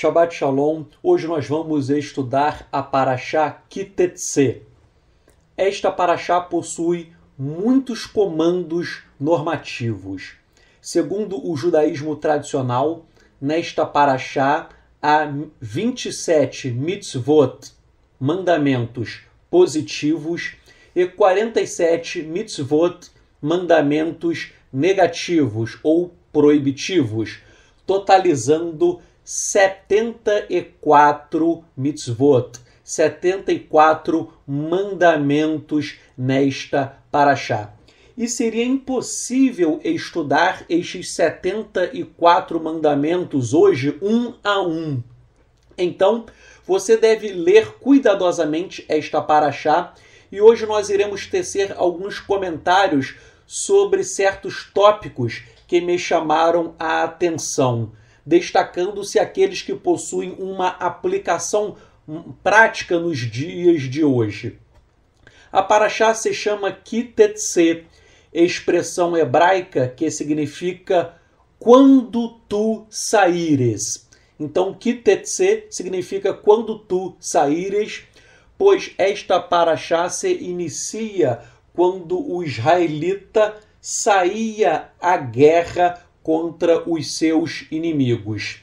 Shabbat Shalom. Hoje nós vamos estudar a Parashá Kitetsê. Esta Parashá possui muitos comandos normativos. Segundo o judaísmo tradicional, nesta Parashá há 27 mitzvot, mandamentos positivos, e 47 mitzvot, mandamentos negativos ou proibitivos, totalizando 74 mitzvot, 74 mandamentos nesta paraxá. E seria impossível estudar estes 74 mandamentos hoje um a um. Então, você deve ler cuidadosamente esta paraxá e hoje nós iremos tecer alguns comentários sobre certos tópicos que me chamaram a atenção destacando-se aqueles que possuem uma aplicação prática nos dias de hoje. A paraxá se chama Kitetse, expressão hebraica que significa quando tu saíres. Então, Kitetse significa quando tu saíres, pois esta paraxá se inicia quando o israelita saía à guerra contra os seus inimigos.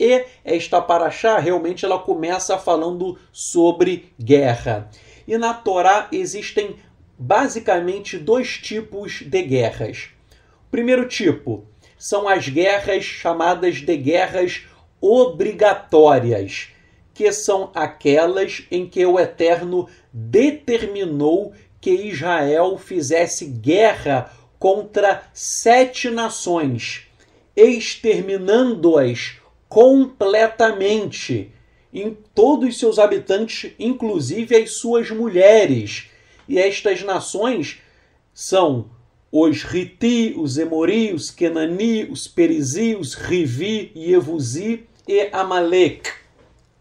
E esta paraxá realmente ela começa falando sobre guerra. E na Torá existem basicamente dois tipos de guerras. O primeiro tipo são as guerras chamadas de guerras obrigatórias, que são aquelas em que o Eterno determinou que Israel fizesse guerra contra sete nações, exterminando-as completamente, em todos seus habitantes, inclusive as suas mulheres. E estas nações são os Riti, os Emori, os Kenani, os Perizi, os Rivi, Evuzi e Amalek.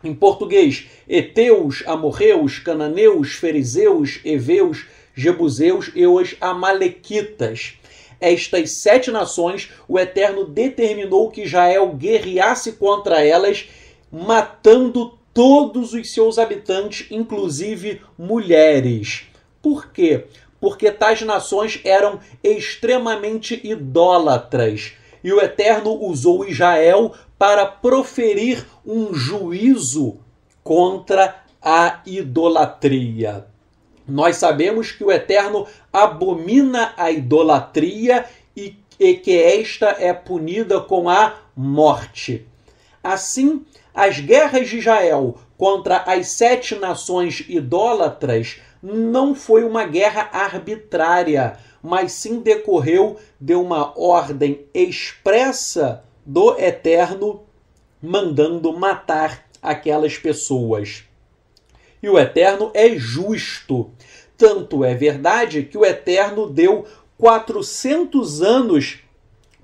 Em português, Eteus, Amorreus, Cananeus, Ferizeus, Eveus, Jebuseus e os Amalequitas. Estas sete nações, o Eterno determinou que Israel guerreasse contra elas, matando todos os seus habitantes, inclusive mulheres. Por quê? Porque tais nações eram extremamente idólatras. E o Eterno usou Israel para proferir um juízo contra a idolatria. Nós sabemos que o Eterno abomina a idolatria e, e que esta é punida com a morte. Assim, as guerras de Israel contra as sete nações idólatras não foi uma guerra arbitrária, mas sim decorreu de uma ordem expressa do Eterno mandando matar aquelas pessoas e o Eterno é justo. Tanto é verdade que o Eterno deu 400 anos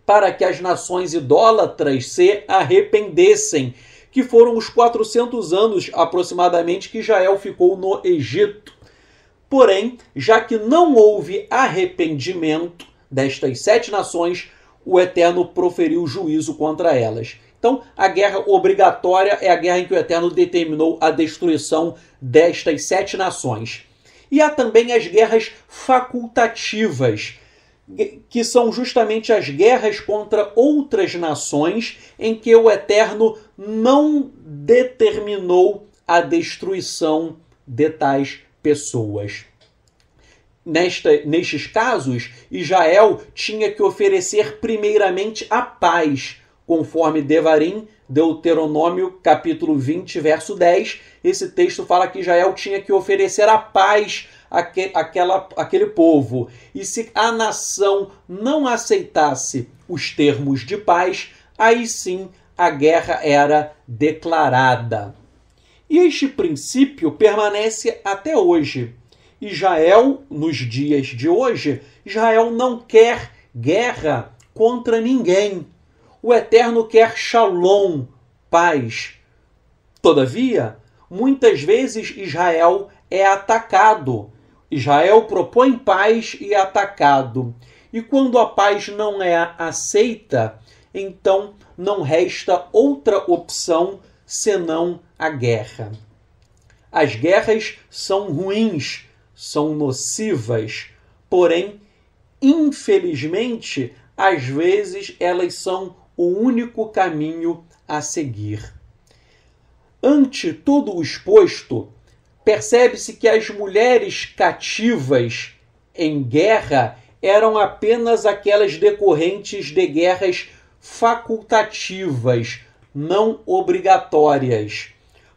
para que as nações idólatras se arrependessem, que foram os 400 anos aproximadamente que Israel ficou no Egito. Porém, já que não houve arrependimento destas sete nações, o Eterno proferiu juízo contra elas. Então, a guerra obrigatória é a guerra em que o Eterno determinou a destruição destas sete nações. E há também as guerras facultativas, que são justamente as guerras contra outras nações em que o Eterno não determinou a destruição de tais pessoas. Nesta, nestes casos, Israel tinha que oferecer primeiramente a paz conforme Devarim, Deuteronômio capítulo 20, verso 10. Esse texto fala que Israel tinha que oferecer a paz àquela, àquele povo. E se a nação não aceitasse os termos de paz, aí sim a guerra era declarada. E este princípio permanece até hoje. Israel, nos dias de hoje, Israel não quer guerra contra ninguém. O Eterno quer shalom, paz. Todavia, muitas vezes Israel é atacado. Israel propõe paz e é atacado. E quando a paz não é aceita, então não resta outra opção senão a guerra. As guerras são ruins, são nocivas, porém, infelizmente, às vezes elas são o único caminho a seguir. Ante tudo o exposto, percebe-se que as mulheres cativas em guerra eram apenas aquelas decorrentes de guerras facultativas, não obrigatórias,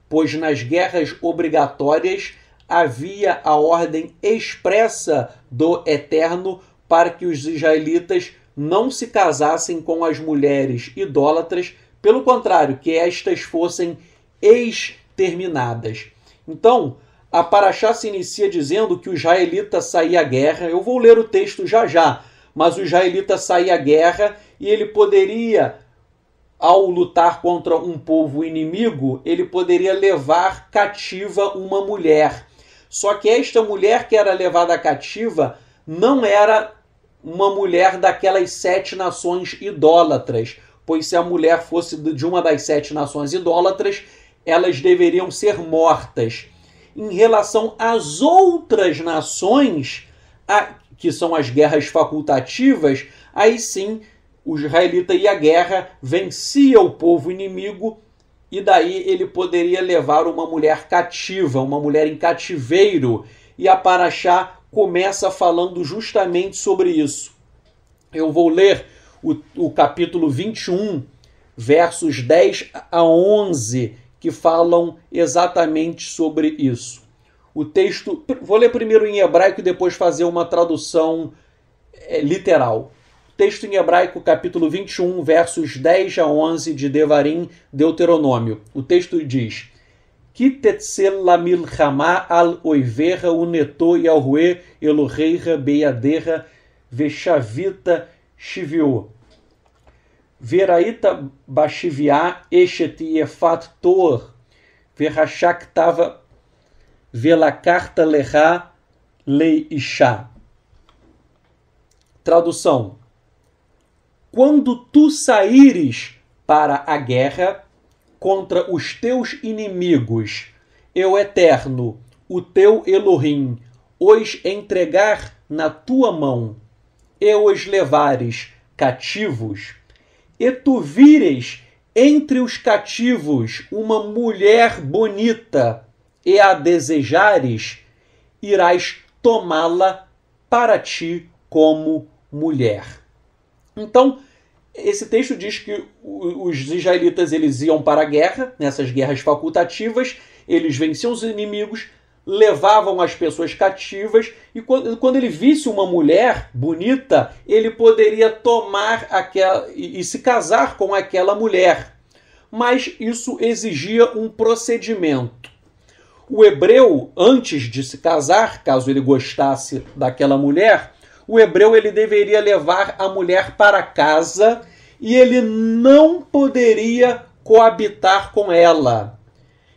pois nas guerras obrigatórias havia a ordem expressa do Eterno para que os israelitas não se casassem com as mulheres idólatras, pelo contrário, que estas fossem exterminadas. Então, a Paraxá se inicia dizendo que o israelita saía à guerra. Eu vou ler o texto já já, mas o israelita saía à guerra e ele poderia, ao lutar contra um povo inimigo, ele poderia levar cativa uma mulher. Só que esta mulher que era levada cativa não era uma mulher daquelas sete nações idólatras, pois se a mulher fosse de uma das sete nações idólatras, elas deveriam ser mortas. Em relação às outras nações, a, que são as guerras facultativas, aí sim o israelita ia à guerra, vencia o povo inimigo e daí ele poderia levar uma mulher cativa, uma mulher em cativeiro. E a Paraxá começa falando justamente sobre isso. Eu vou ler o, o capítulo 21, versos 10 a 11, que falam exatamente sobre isso. O texto, vou ler primeiro em hebraico e depois fazer uma tradução é, literal. Texto em hebraico, capítulo 21, versos 10 a 11 de Devarim, Deuteronômio. O texto diz: Kitetzel lamil hama al oiverra uneto yahue elureira beyaderra vechavita shivio. Veraita bashivia echet yefat tor tava vela carta lerá lei isha. Tradução. Quando tu saíres para a guerra, contra os teus inimigos, eu eterno, o teu Elohim, os entregar na tua mão, e os levares cativos, e tu vires entre os cativos uma mulher bonita, e a desejares, irás tomá-la para ti como mulher. Então, esse texto diz que os israelitas eles iam para a guerra, nessas guerras facultativas, eles venciam os inimigos, levavam as pessoas cativas e quando, quando, ele visse uma mulher bonita, ele poderia tomar aquela e, e se casar com aquela mulher. Mas isso exigia um procedimento. O hebreu, antes de se casar, caso ele gostasse daquela mulher, o hebreu ele deveria levar a mulher para casa e ele não poderia coabitar com ela.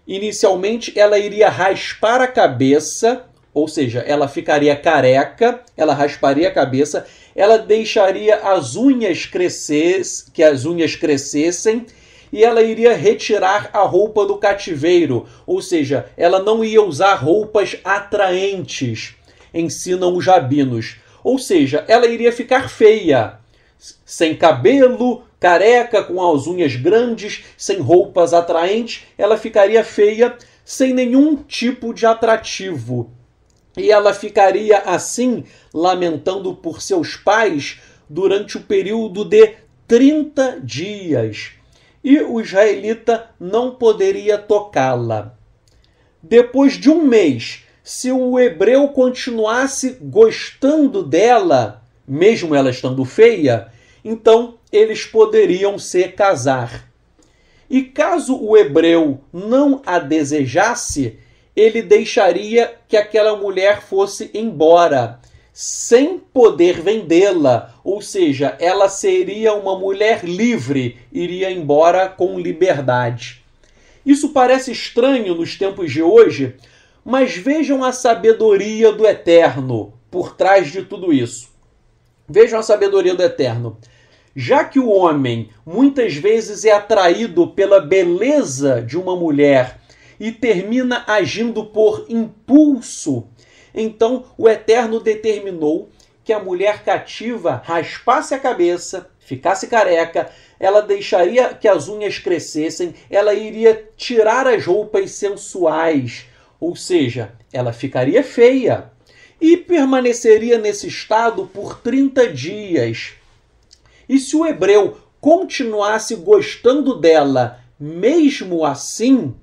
Inicialmente, ela iria raspar a cabeça, ou seja, ela ficaria careca, ela rasparia a cabeça, ela deixaria as unhas crescer, que as unhas crescessem, e ela iria retirar a roupa do cativeiro, ou seja, ela não ia usar roupas atraentes, ensinam os rabinos. Ou seja, ela iria ficar feia, sem cabelo, careca, com as unhas grandes, sem roupas atraentes, ela ficaria feia, sem nenhum tipo de atrativo. E ela ficaria assim, lamentando por seus pais, durante o período de 30 dias. E o israelita não poderia tocá-la. Depois de um mês se o hebreu continuasse gostando dela, mesmo ela estando feia, então eles poderiam se casar. E caso o hebreu não a desejasse, ele deixaria que aquela mulher fosse embora, sem poder vendê-la, ou seja, ela seria uma mulher livre, iria embora com liberdade. Isso parece estranho nos tempos de hoje, mas vejam a sabedoria do Eterno por trás de tudo isso. Vejam a sabedoria do Eterno. Já que o homem muitas vezes é atraído pela beleza de uma mulher e termina agindo por impulso, então o Eterno determinou que a mulher cativa raspasse a cabeça, ficasse careca, ela deixaria que as unhas crescessem, ela iria tirar as roupas sensuais ou seja, ela ficaria feia e permaneceria nesse estado por 30 dias. E se o hebreu continuasse gostando dela, mesmo assim,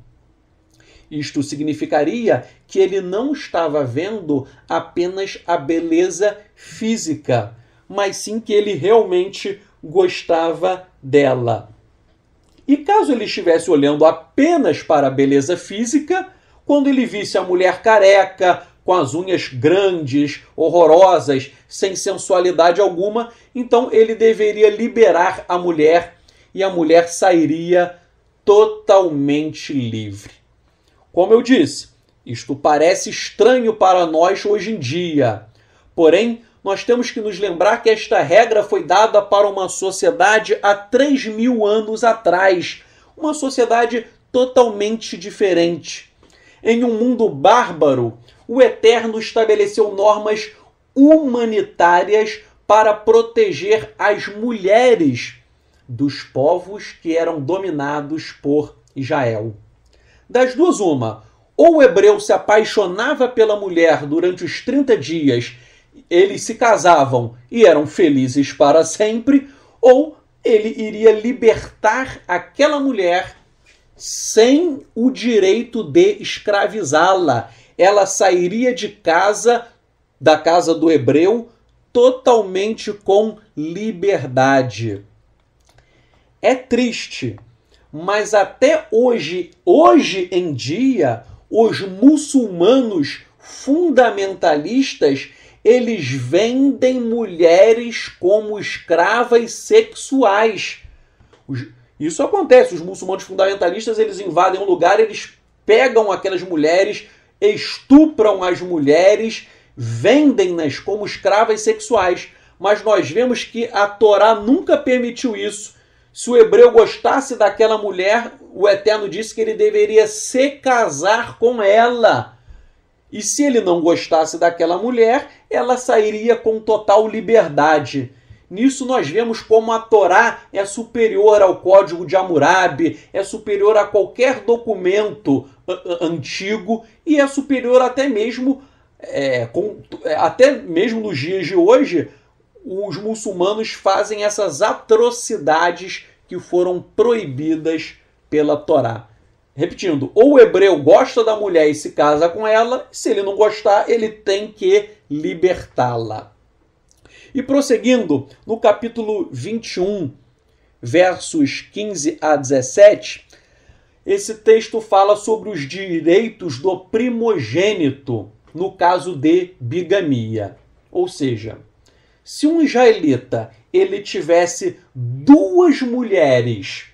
isto significaria que ele não estava vendo apenas a beleza física, mas sim que ele realmente gostava dela. E caso ele estivesse olhando apenas para a beleza física, quando ele visse a mulher careca, com as unhas grandes, horrorosas, sem sensualidade alguma, então ele deveria liberar a mulher e a mulher sairia totalmente livre. Como eu disse, isto parece estranho para nós hoje em dia. Porém, nós temos que nos lembrar que esta regra foi dada para uma sociedade há 3 mil anos atrás, uma sociedade totalmente diferente. Em um mundo bárbaro, o Eterno estabeleceu normas humanitárias para proteger as mulheres dos povos que eram dominados por Israel. Das duas, uma. Ou o hebreu se apaixonava pela mulher durante os 30 dias, eles se casavam e eram felizes para sempre, ou ele iria libertar aquela mulher sem o direito de escravizá-la. Ela sairia de casa, da casa do hebreu, totalmente com liberdade. É triste, mas até hoje, hoje em dia, os muçulmanos fundamentalistas eles vendem mulheres como escravas sexuais. Os, isso acontece. Os muçulmanos fundamentalistas eles invadem um lugar, eles pegam aquelas mulheres, estupram as mulheres, vendem-nas como escravas sexuais. Mas nós vemos que a Torá nunca permitiu isso. Se o hebreu gostasse daquela mulher, o Eterno disse que ele deveria se casar com ela. E se ele não gostasse daquela mulher, ela sairia com total liberdade. Nisso nós vemos como a Torá é superior ao Código de Hammurabi, é superior a qualquer documento antigo e é superior até mesmo é, com, é, até mesmo nos dias de hoje os muçulmanos fazem essas atrocidades que foram proibidas pela Torá. Repetindo, ou o hebreu gosta da mulher e se casa com ela, se ele não gostar, ele tem que libertá-la. E prosseguindo, no capítulo 21, versos 15 a 17, esse texto fala sobre os direitos do primogênito no caso de bigamia. Ou seja, se um israelita ele tivesse duas mulheres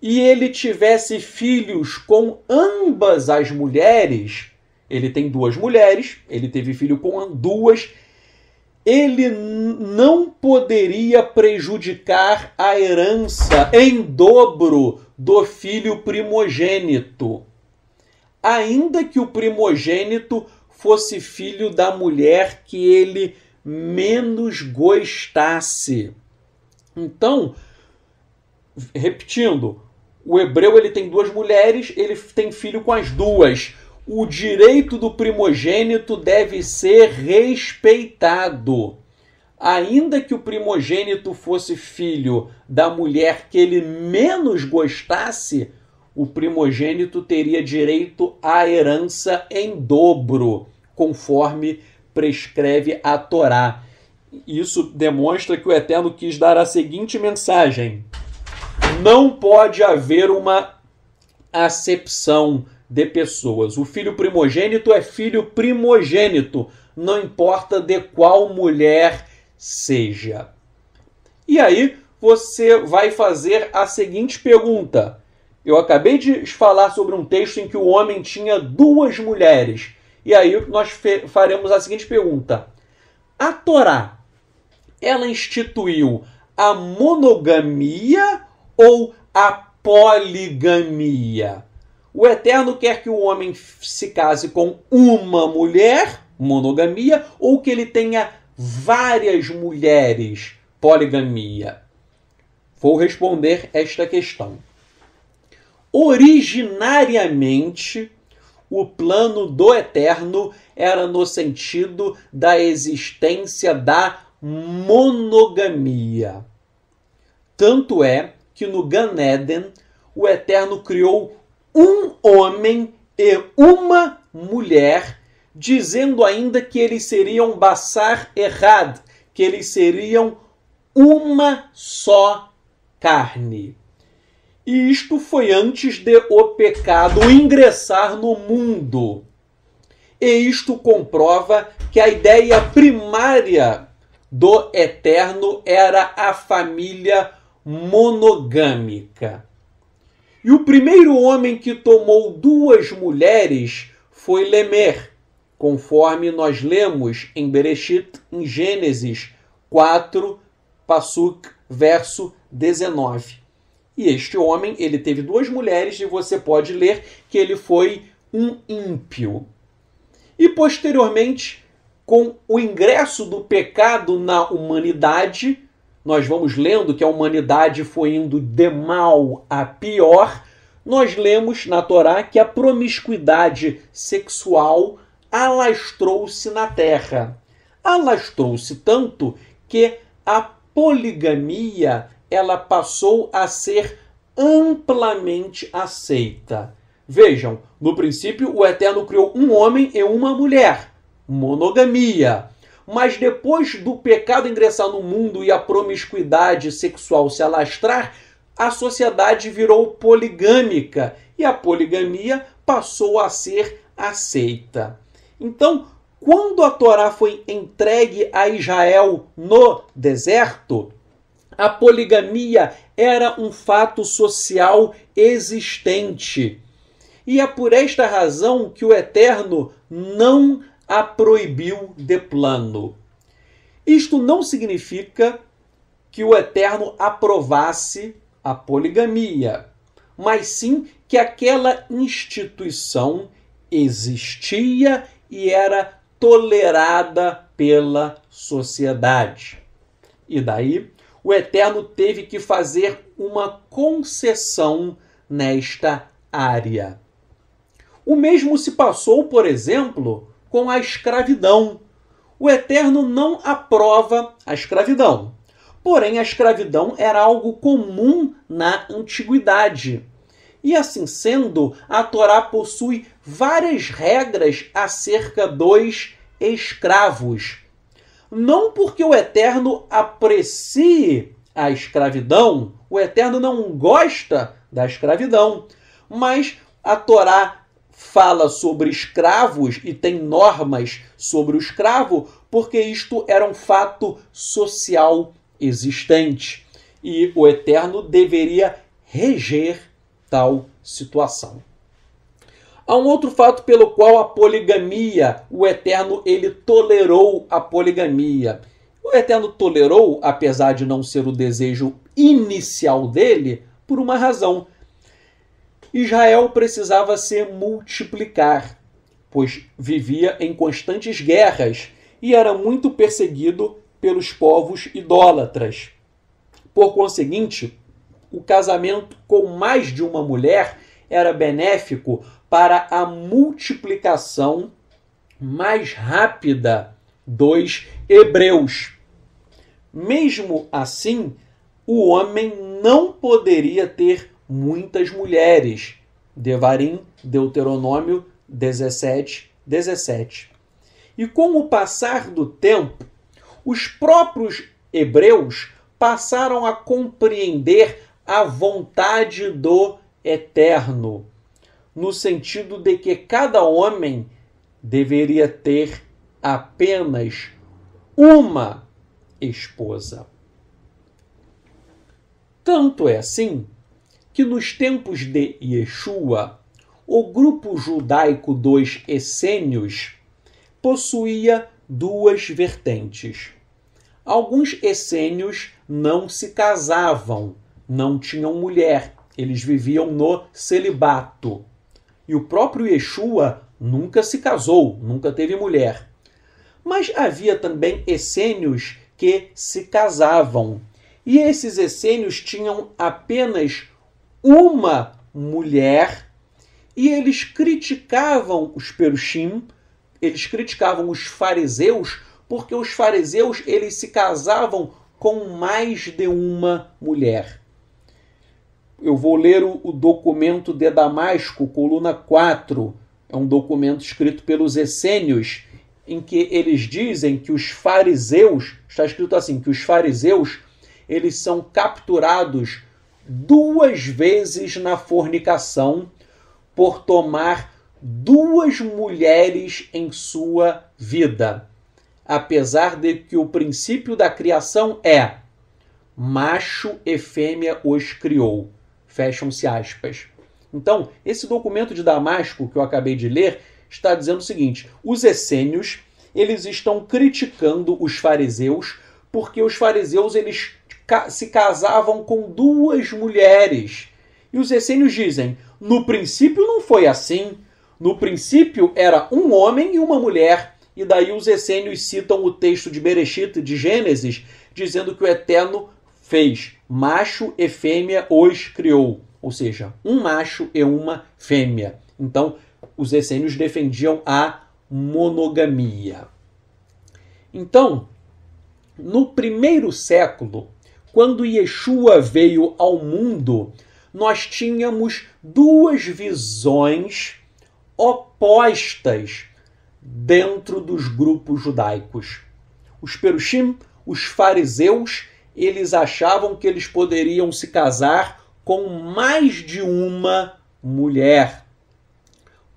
e ele tivesse filhos com ambas as mulheres, ele tem duas mulheres, ele teve filho com duas, ele não poderia prejudicar a herança em dobro do filho primogênito, ainda que o primogênito fosse filho da mulher que ele menos gostasse. Então, repetindo, o hebreu ele tem duas mulheres, ele tem filho com as duas o direito do primogênito deve ser respeitado. Ainda que o primogênito fosse filho da mulher que ele menos gostasse, o primogênito teria direito à herança em dobro, conforme prescreve a Torá. Isso demonstra que o Eterno quis dar a seguinte mensagem: não pode haver uma acepção de pessoas. O filho primogênito é filho primogênito, não importa de qual mulher seja. E aí você vai fazer a seguinte pergunta. Eu acabei de falar sobre um texto em que o homem tinha duas mulheres. E aí nós faremos a seguinte pergunta: A Torá, ela instituiu a monogamia ou a poligamia? O Eterno quer que o homem se case com uma mulher, monogamia, ou que ele tenha várias mulheres, poligamia. Vou responder esta questão. Originariamente, o plano do Eterno era no sentido da existência da monogamia. Tanto é que no Gan o Eterno criou um homem e uma mulher, dizendo ainda que eles seriam Bassar Errad, que eles seriam uma só carne. E isto foi antes de o pecado ingressar no mundo. E isto comprova que a ideia primária do eterno era a família monogâmica. E o primeiro homem que tomou duas mulheres foi Lemer, conforme nós lemos em Bereshit, em Gênesis 4, Passuk, verso 19. E este homem, ele teve duas mulheres e você pode ler que ele foi um ímpio. E posteriormente, com o ingresso do pecado na humanidade, nós vamos lendo que a humanidade foi indo de mal a pior, nós lemos na Torá que a promiscuidade sexual alastrou-se na terra. Alastrou-se tanto que a poligamia ela passou a ser amplamente aceita. Vejam, no princípio o Eterno criou um homem e uma mulher. Monogamia mas depois do pecado ingressar no mundo e a promiscuidade sexual se alastrar, a sociedade virou poligâmica e a poligamia passou a ser aceita. Então, quando a Torá foi entregue a Israel no deserto, a poligamia era um fato social existente. E é por esta razão que o Eterno não a proibiu de plano. Isto não significa que o Eterno aprovasse a poligamia, mas sim que aquela instituição existia e era tolerada pela sociedade. E daí, o Eterno teve que fazer uma concessão nesta área. O mesmo se passou, por exemplo, com a escravidão. O Eterno não aprova a escravidão. Porém, a escravidão era algo comum na antiguidade. E assim sendo, a Torá possui várias regras acerca dos escravos. Não porque o Eterno aprecie a escravidão, o Eterno não gosta da escravidão, mas a Torá fala sobre escravos e tem normas sobre o escravo, porque isto era um fato social existente e o Eterno deveria reger tal situação. Há um outro fato pelo qual a poligamia, o Eterno, ele tolerou a poligamia. O Eterno tolerou, apesar de não ser o desejo inicial dele, por uma razão Israel precisava se multiplicar, pois vivia em constantes guerras e era muito perseguido pelos povos idólatras. Por conseguinte, o casamento com mais de uma mulher era benéfico para a multiplicação mais rápida dos hebreus. Mesmo assim, o homem não poderia ter muitas mulheres. Devarim, Deuteronômio 17, 17. E com o passar do tempo, os próprios hebreus passaram a compreender a vontade do Eterno, no sentido de que cada homem deveria ter apenas uma esposa. Tanto é assim que nos tempos de Yeshua, o grupo judaico dos essênios possuía duas vertentes. Alguns essênios não se casavam, não tinham mulher, eles viviam no celibato. E o próprio Yeshua nunca se casou, nunca teve mulher. Mas havia também essênios que se casavam, e esses essênios tinham apenas uma mulher e eles criticavam os perushim, eles criticavam os fariseus, porque os fariseus eles se casavam com mais de uma mulher. Eu vou ler o, o documento de Damasco, coluna 4. É um documento escrito pelos essênios, em que eles dizem que os fariseus, está escrito assim, que os fariseus, eles são capturados duas vezes na fornicação por tomar duas mulheres em sua vida. Apesar de que o princípio da criação é macho e fêmea os criou. Fecham-se aspas. Então, esse documento de Damasco que eu acabei de ler está dizendo o seguinte: os essênios, eles estão criticando os fariseus porque os fariseus eles se casavam com duas mulheres. E os essênios dizem: no princípio não foi assim. No princípio era um homem e uma mulher. E daí os essênios citam o texto de Bereshit, de Gênesis, dizendo que o Eterno fez macho e fêmea os criou. Ou seja, um macho e uma fêmea. Então, os essênios defendiam a monogamia. Então, no primeiro século quando Yeshua veio ao mundo, nós tínhamos duas visões opostas dentro dos grupos judaicos. Os perushim, os fariseus, eles achavam que eles poderiam se casar com mais de uma mulher.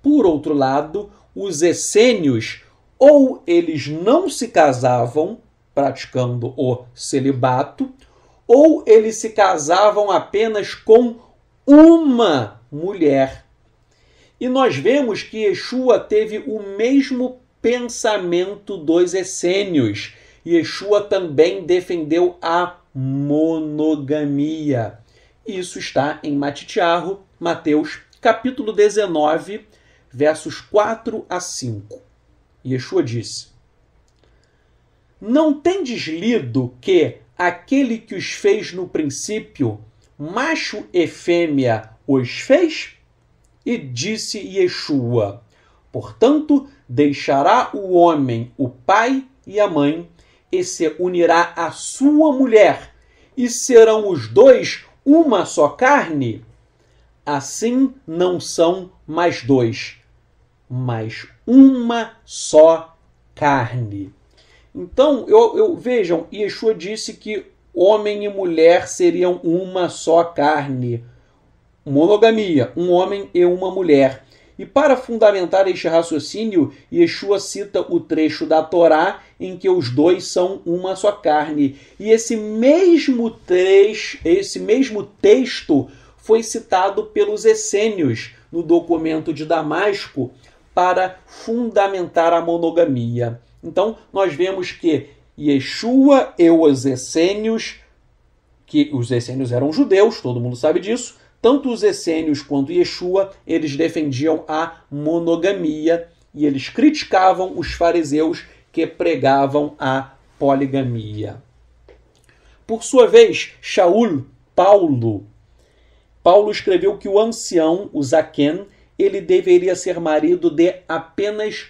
Por outro lado, os essênios, ou eles não se casavam, praticando o celibato, ou eles se casavam apenas com uma mulher. E nós vemos que Yeshua teve o mesmo pensamento dos essênios. Yeshua também defendeu a monogamia. Isso está em Matitiarro, Mateus, capítulo 19, versos 4 a 5. Yeshua disse: Não tendes lido que aquele que os fez no princípio, macho e fêmea os fez? E disse Yeshua: Portanto, deixará o homem o pai e a mãe, e se unirá à sua mulher, e serão os dois uma só carne? Assim não são mais dois, mas uma só carne. Então, eu, eu vejam, Yeshua disse que homem e mulher seriam uma só carne. Monogamia, um homem e uma mulher. E para fundamentar este raciocínio, Yeshua cita o trecho da Torá em que os dois são uma só carne. E esse mesmo, trecho, esse mesmo texto foi citado pelos essênios no documento de Damasco para fundamentar a monogamia. Então, nós vemos que Yeshua e os essênios, que os essênios eram judeus, todo mundo sabe disso, tanto os essênios quanto Yeshua, eles defendiam a monogamia e eles criticavam os fariseus que pregavam a poligamia. Por sua vez, Shaul, Paulo, Paulo escreveu que o ancião, o Zaquem, ele deveria ser marido de apenas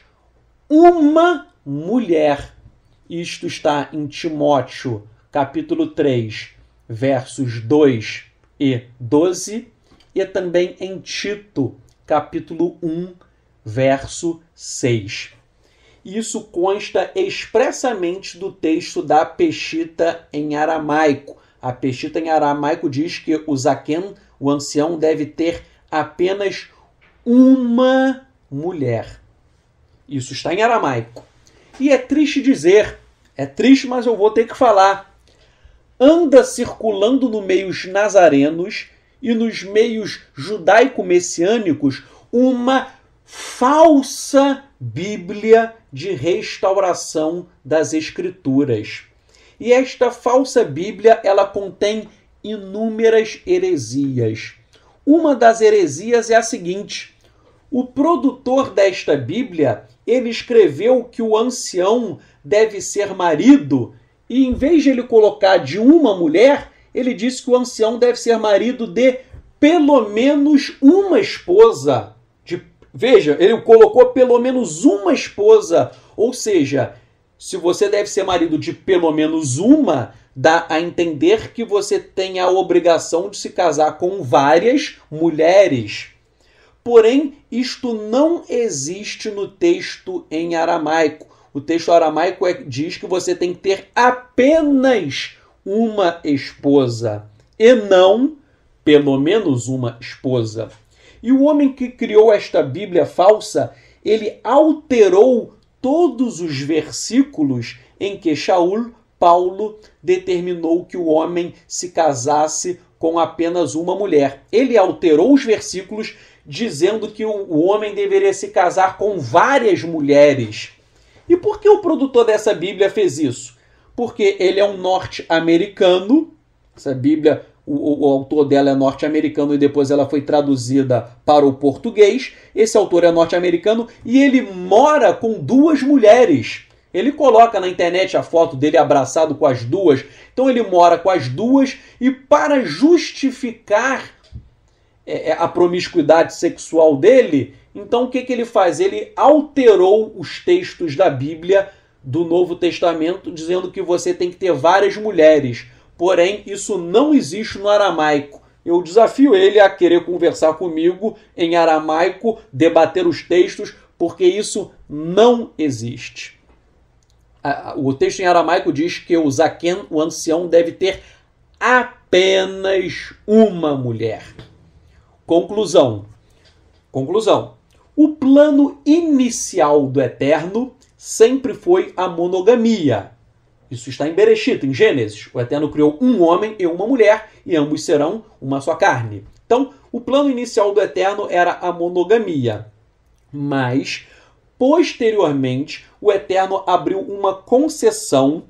uma mulher. Isto está em Timóteo, capítulo 3, versos 2 e 12, e também em Tito, capítulo 1, verso 6. Isso consta expressamente do texto da Peshita em aramaico. A Peshita em aramaico diz que o Zaken, o ancião, deve ter apenas uma mulher. Isso está em aramaico. E é triste dizer, é triste, mas eu vou ter que falar. Anda circulando no meio nazarenos e nos meios judaico-messiânicos uma falsa Bíblia de restauração das Escrituras. E esta falsa Bíblia, ela contém inúmeras heresias. Uma das heresias é a seguinte: o produtor desta Bíblia, ele escreveu que o ancião deve ser marido, e em vez de ele colocar de uma mulher, ele disse que o ancião deve ser marido de pelo menos uma esposa. De, veja, ele colocou pelo menos uma esposa. Ou seja, se você deve ser marido de pelo menos uma, dá a entender que você tem a obrigação de se casar com várias mulheres. Porém, isto não existe no texto em aramaico. O texto aramaico é, diz que você tem que ter apenas uma esposa e não pelo menos uma esposa. E o homem que criou esta Bíblia falsa, ele alterou todos os versículos em que Shaul, Paulo, determinou que o homem se casasse com apenas uma mulher. Ele alterou os versículos dizendo que o homem deveria se casar com várias mulheres. E por que o produtor dessa Bíblia fez isso? Porque ele é um norte-americano, essa Bíblia, o, o autor dela é norte-americano e depois ela foi traduzida para o português. Esse autor é norte-americano e ele mora com duas mulheres. Ele coloca na internet a foto dele abraçado com as duas. Então ele mora com as duas e para justificar é, é a promiscuidade sexual dele, então o que, que ele faz? Ele alterou os textos da Bíblia do Novo Testamento, dizendo que você tem que ter várias mulheres. Porém, isso não existe no aramaico. Eu desafio ele a querer conversar comigo em aramaico, debater os textos, porque isso não existe. O texto em aramaico diz que o o ancião, deve ter apenas uma mulher. Conclusão. Conclusão. O plano inicial do Eterno sempre foi a monogamia. Isso está em Bereshit, em Gênesis. O Eterno criou um homem e uma mulher, e ambos serão uma só carne. Então, o plano inicial do Eterno era a monogamia. Mas, posteriormente, o Eterno abriu uma concessão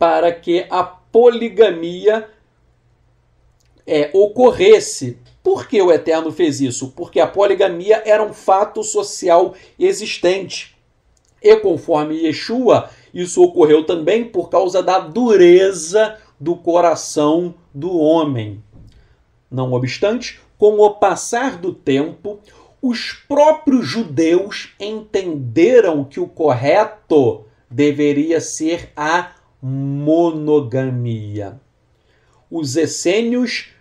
para que a poligamia é, ocorresse por que o Eterno fez isso? Porque a poligamia era um fato social existente. E conforme Yeshua, isso ocorreu também por causa da dureza do coração do homem. Não obstante, com o passar do tempo, os próprios judeus entenderam que o correto deveria ser a monogamia. Os essênios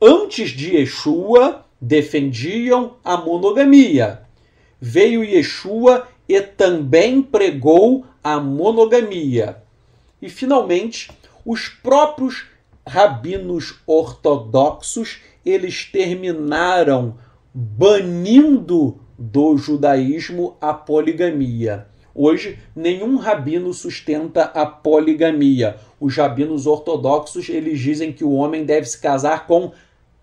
antes de Yeshua, defendiam a monogamia. Veio Yeshua e também pregou a monogamia. E, finalmente, os próprios rabinos ortodoxos, eles terminaram banindo do judaísmo a poligamia. Hoje, nenhum rabino sustenta a poligamia. Os rabinos ortodoxos, eles dizem que o homem deve se casar com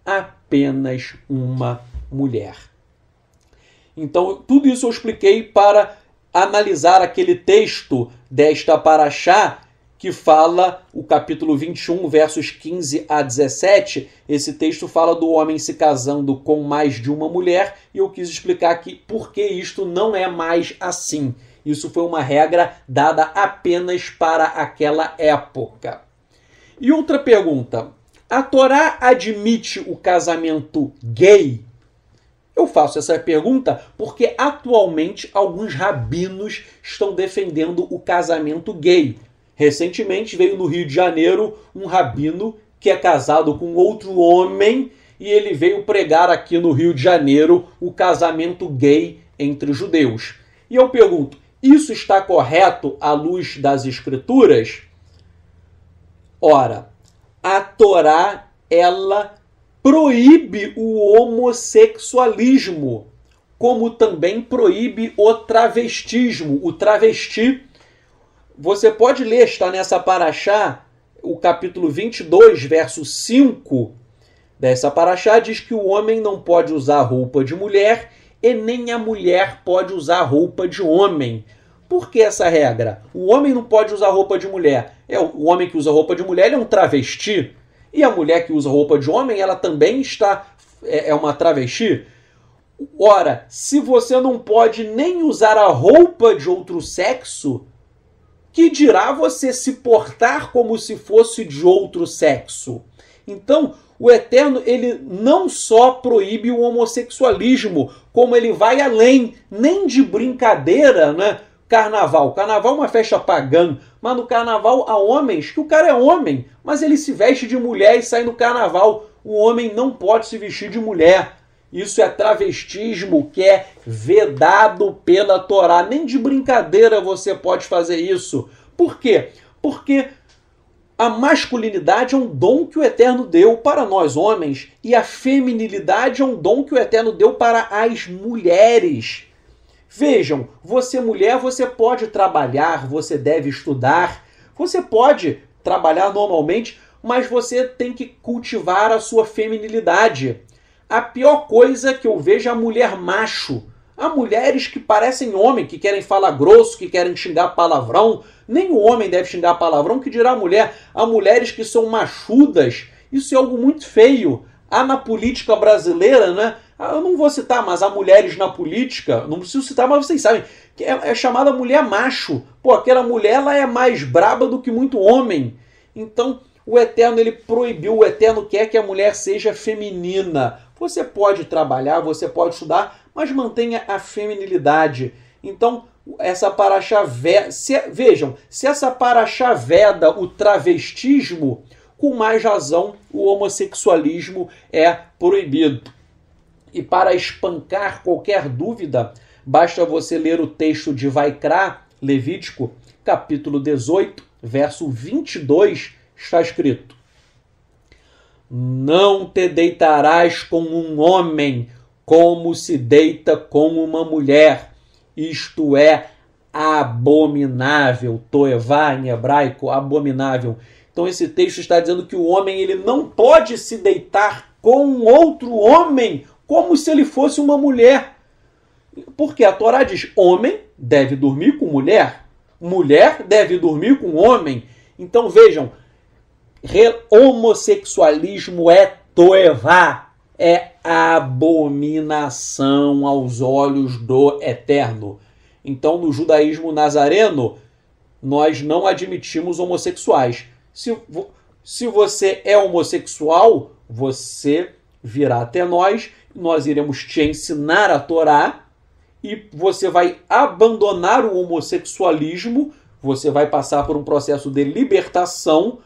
apenas uma mulher. Então, tudo isso eu expliquei para analisar aquele texto desta paraxá que fala o capítulo 21, versos 15 a 17. Esse texto fala do homem se casando com mais de uma mulher, e eu quis explicar aqui por que isto não é mais assim. Isso foi uma regra dada apenas para aquela época. E outra pergunta: a Torá admite o casamento gay? Eu faço essa pergunta porque atualmente alguns rabinos estão defendendo o casamento gay. Recentemente veio no Rio de Janeiro um rabino que é casado com outro homem e ele veio pregar aqui no Rio de Janeiro o casamento gay entre judeus. E eu pergunto: isso está correto à luz das escrituras? Ora, a Torá ela proíbe o homossexualismo, como também proíbe o travestismo, o travesti. Você pode ler, está nessa paraxá, o capítulo 22, verso 5 dessa paraxá, diz que o homem não pode usar roupa de mulher e nem a mulher pode usar roupa de homem. Por que essa regra? O homem não pode usar roupa de mulher. É o homem que usa roupa de mulher é um travesti e a mulher que usa roupa de homem ela também está é, é uma travesti. Ora, se você não pode nem usar a roupa de outro sexo, que dirá você se portar como se fosse de outro sexo? Então, o Eterno, ele não só proíbe o homossexualismo, como ele vai além, nem de brincadeira, né? carnaval. Carnaval é uma festa pagã, mas no carnaval há homens que o cara é homem, mas ele se veste de mulher e sai no carnaval. O homem não pode se vestir de mulher. Isso é travestismo que é vedado pela Torá. Nem de brincadeira você pode fazer isso. Por quê? Porque a masculinidade é um dom que o Eterno deu para nós homens e a feminilidade é um dom que o Eterno deu para as mulheres. Vejam, você mulher, você pode trabalhar, você deve estudar, você pode trabalhar normalmente, mas você tem que cultivar a sua feminilidade. A pior coisa que eu vejo é a mulher macho. Há mulheres que parecem homem, que querem falar grosso, que querem xingar palavrão. Nem o homem deve xingar palavrão, que dirá a mulher. Há mulheres que são machudas. Isso é algo muito feio. Há na política brasileira, né? Ah, eu não vou citar, mas há mulheres na política, não preciso citar, mas vocês sabem, que é, é chamada mulher macho. Pô, aquela mulher ela é mais braba do que muito homem. Então, o Eterno ele proibiu, o Eterno quer que a mulher seja feminina. Você pode trabalhar, você pode estudar, mas mantenha a feminilidade. Então, essa paraxá veda, vejam, se essa paraxá veda o travestismo, com mais razão o homossexualismo é proibido. E para espancar qualquer dúvida, basta você ler o texto de Vaikra, Levítico, capítulo 18, verso 22, está escrito: Não te deitarás com um homem como se deita com uma mulher, isto é abominável, toevá em hebraico, abominável. Então esse texto está dizendo que o homem ele não pode se deitar com outro homem como se ele fosse uma mulher. Porque a Torá diz: homem deve dormir com mulher, mulher deve dormir com homem. Então vejam, homossexualismo é toevá, é abominação aos olhos do Eterno. Então, no judaísmo nazareno, nós não admitimos homossexuais. Se, se você é homossexual, você virá até nós nós iremos te ensinar a Torá e você vai abandonar o homossexualismo, você vai passar por um processo de libertação.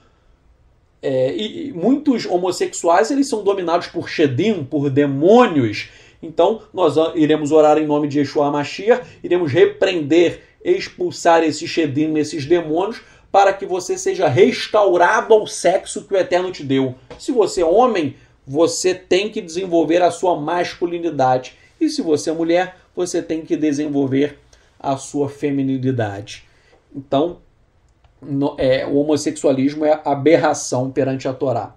É, e, e muitos homossexuais eles são dominados por Shedim, por demônios. Então, nós iremos orar em nome de Yeshua Mashiach, iremos repreender, expulsar esses Shedim, esses demônios, para que você seja restaurado ao sexo que o Eterno te deu. Se você é homem, você tem que desenvolver a sua masculinidade. E se você é mulher, você tem que desenvolver a sua feminilidade. Então, no, é, o homossexualismo é aberração perante a Torá.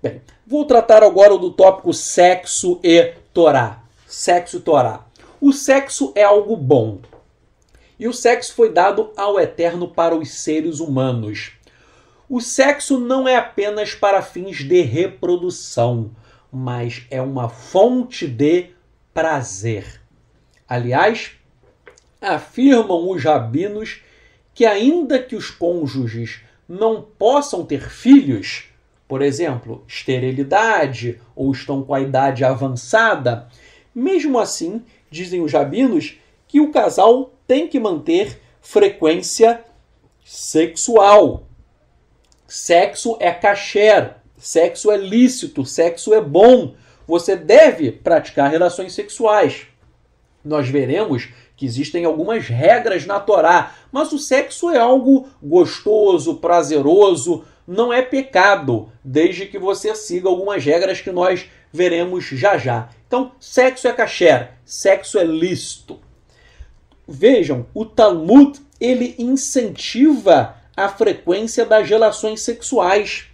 Bem, vou tratar agora do tópico sexo e Torá. Sexo e Torá. O sexo é algo bom. E o sexo foi dado ao Eterno para os seres humanos. O sexo não é apenas para fins de reprodução, mas é uma fonte de prazer. Aliás, afirmam os rabinos que, ainda que os cônjuges não possam ter filhos, por exemplo, esterilidade ou estão com a idade avançada, mesmo assim, dizem os rabinos, que o casal tem que manter frequência sexual, Sexo é kasher, sexo é lícito, sexo é bom. Você deve praticar relações sexuais. Nós veremos que existem algumas regras na Torá, mas o sexo é algo gostoso, prazeroso, não é pecado, desde que você siga algumas regras que nós veremos já já. Então, sexo é kasher, sexo é lícito. Vejam, o Talmud ele incentiva a frequência das relações sexuais.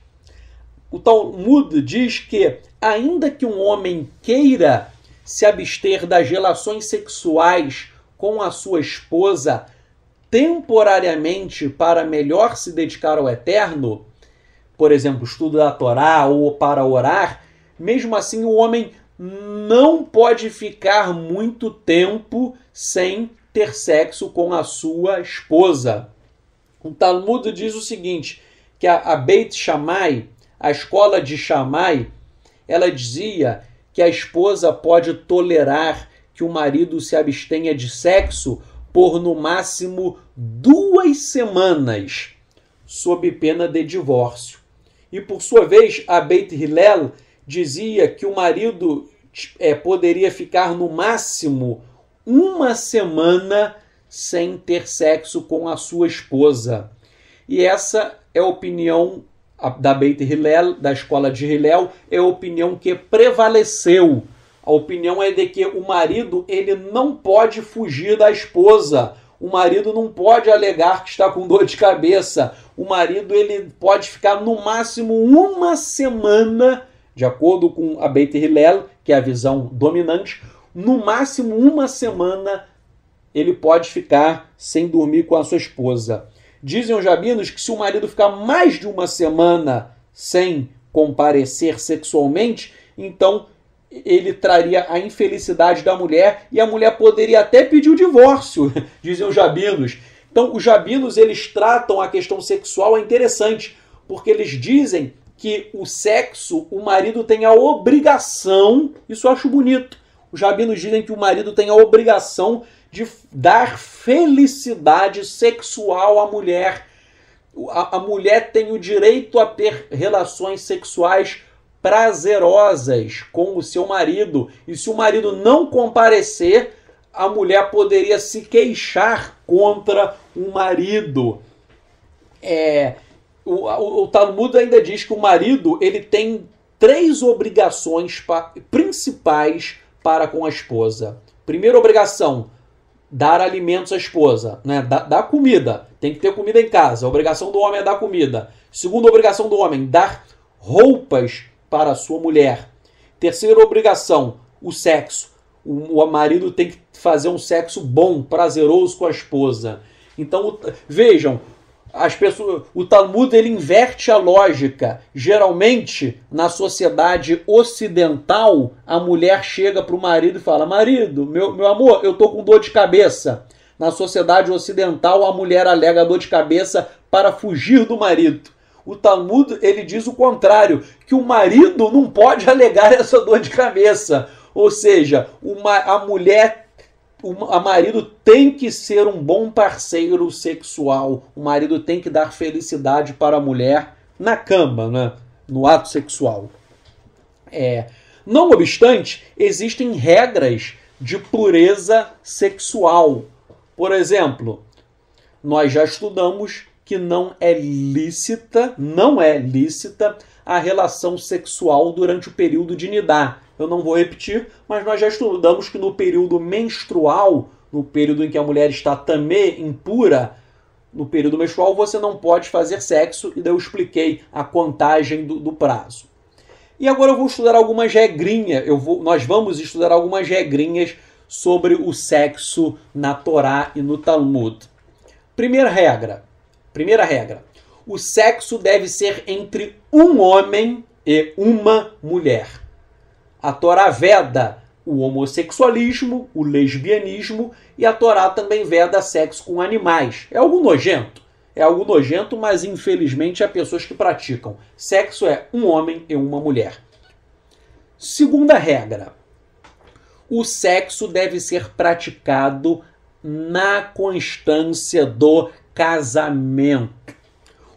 O Talmud diz que, ainda que um homem queira se abster das relações sexuais com a sua esposa temporariamente para melhor se dedicar ao eterno, por exemplo, estudo da Torá ou para orar, mesmo assim o homem não pode ficar muito tempo sem ter sexo com a sua esposa. O Talmud diz o seguinte, que a, a Beit Shammai, a escola de Shammai, ela dizia que a esposa pode tolerar que o marido se abstenha de sexo por no máximo duas semanas, sob pena de divórcio. E por sua vez, a Beit Hillel dizia que o marido é, poderia ficar no máximo uma semana sem ter sexo com a sua esposa. E essa é a opinião da Beit Hillel, da escola de Hillel, é a opinião que prevaleceu. A opinião é de que o marido ele não pode fugir da esposa. O marido não pode alegar que está com dor de cabeça. O marido ele pode ficar no máximo uma semana, de acordo com a Beit Hillel, que é a visão dominante, no máximo uma semana ele pode ficar sem dormir com a sua esposa. Dizem os rabinos que se o marido ficar mais de uma semana sem comparecer sexualmente, então ele traria a infelicidade da mulher e a mulher poderia até pedir o divórcio, dizem os jabinos. Então, os jabinos eles tratam a questão sexual é interessante, porque eles dizem que o sexo, o marido tem a obrigação, isso eu acho bonito. Os jabinos dizem que o marido tem a obrigação de dar felicidade sexual à mulher. A, a mulher tem o direito a ter relações sexuais prazerosas com o seu marido. E se o marido não comparecer, a mulher poderia se queixar contra o marido. É, o, o, o Talmud ainda diz que o marido ele tem três obrigações pa, principais para com a esposa. Primeira obrigação, dar alimentos à esposa, né? Dar, comida. Tem que ter comida em casa. A obrigação do homem é dar comida. Segunda obrigação do homem, dar roupas para a sua mulher. Terceira obrigação, o sexo. O, o marido tem que fazer um sexo bom, prazeroso com a esposa. Então, o, vejam, as pessoas, o Talmud ele inverte a lógica. Geralmente, na sociedade ocidental, a mulher chega para o marido e fala: Marido, meu, meu amor, eu tô com dor de cabeça. Na sociedade ocidental, a mulher alega dor de cabeça para fugir do marido. O Talmud ele diz o contrário, que o marido não pode alegar essa dor de cabeça. Ou seja, uma, a mulher a marido tem que ser um bom parceiro sexual. O marido tem que dar felicidade para a mulher na cama, né? no ato sexual. É. Não obstante, existem regras de pureza sexual. Por exemplo, nós já estudamos que não é lícita, não é lícita a relação sexual durante o período de nidá. Eu não vou repetir, mas nós já estudamos que no período menstrual, no período em que a mulher está também impura, no período menstrual você não pode fazer sexo, e daí eu expliquei a contagem do, do prazo. E agora eu vou estudar algumas regrinhas, eu vou, nós vamos estudar algumas regrinhas sobre o sexo na Torá e no Talmud. Primeira regra, primeira regra, o sexo deve ser entre um homem e uma mulher. A Torá veda o homossexualismo, o lesbianismo e a Torá também veda sexo com animais. É algo nojento. É algo nojento, mas infelizmente há pessoas que praticam. Sexo é um homem e uma mulher. Segunda regra: o sexo deve ser praticado na constância do casamento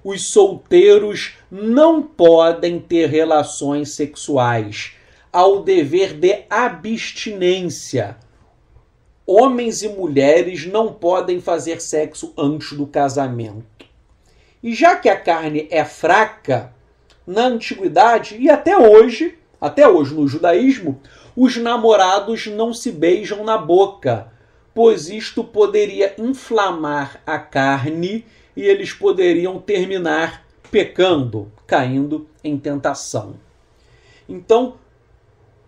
os solteiros não podem ter relações sexuais. Ao dever de abstinência. Homens e mulheres não podem fazer sexo antes do casamento. E já que a carne é fraca, na antiguidade e até hoje, até hoje no judaísmo, os namorados não se beijam na boca, pois isto poderia inflamar a carne e eles poderiam terminar pecando, caindo em tentação. Então,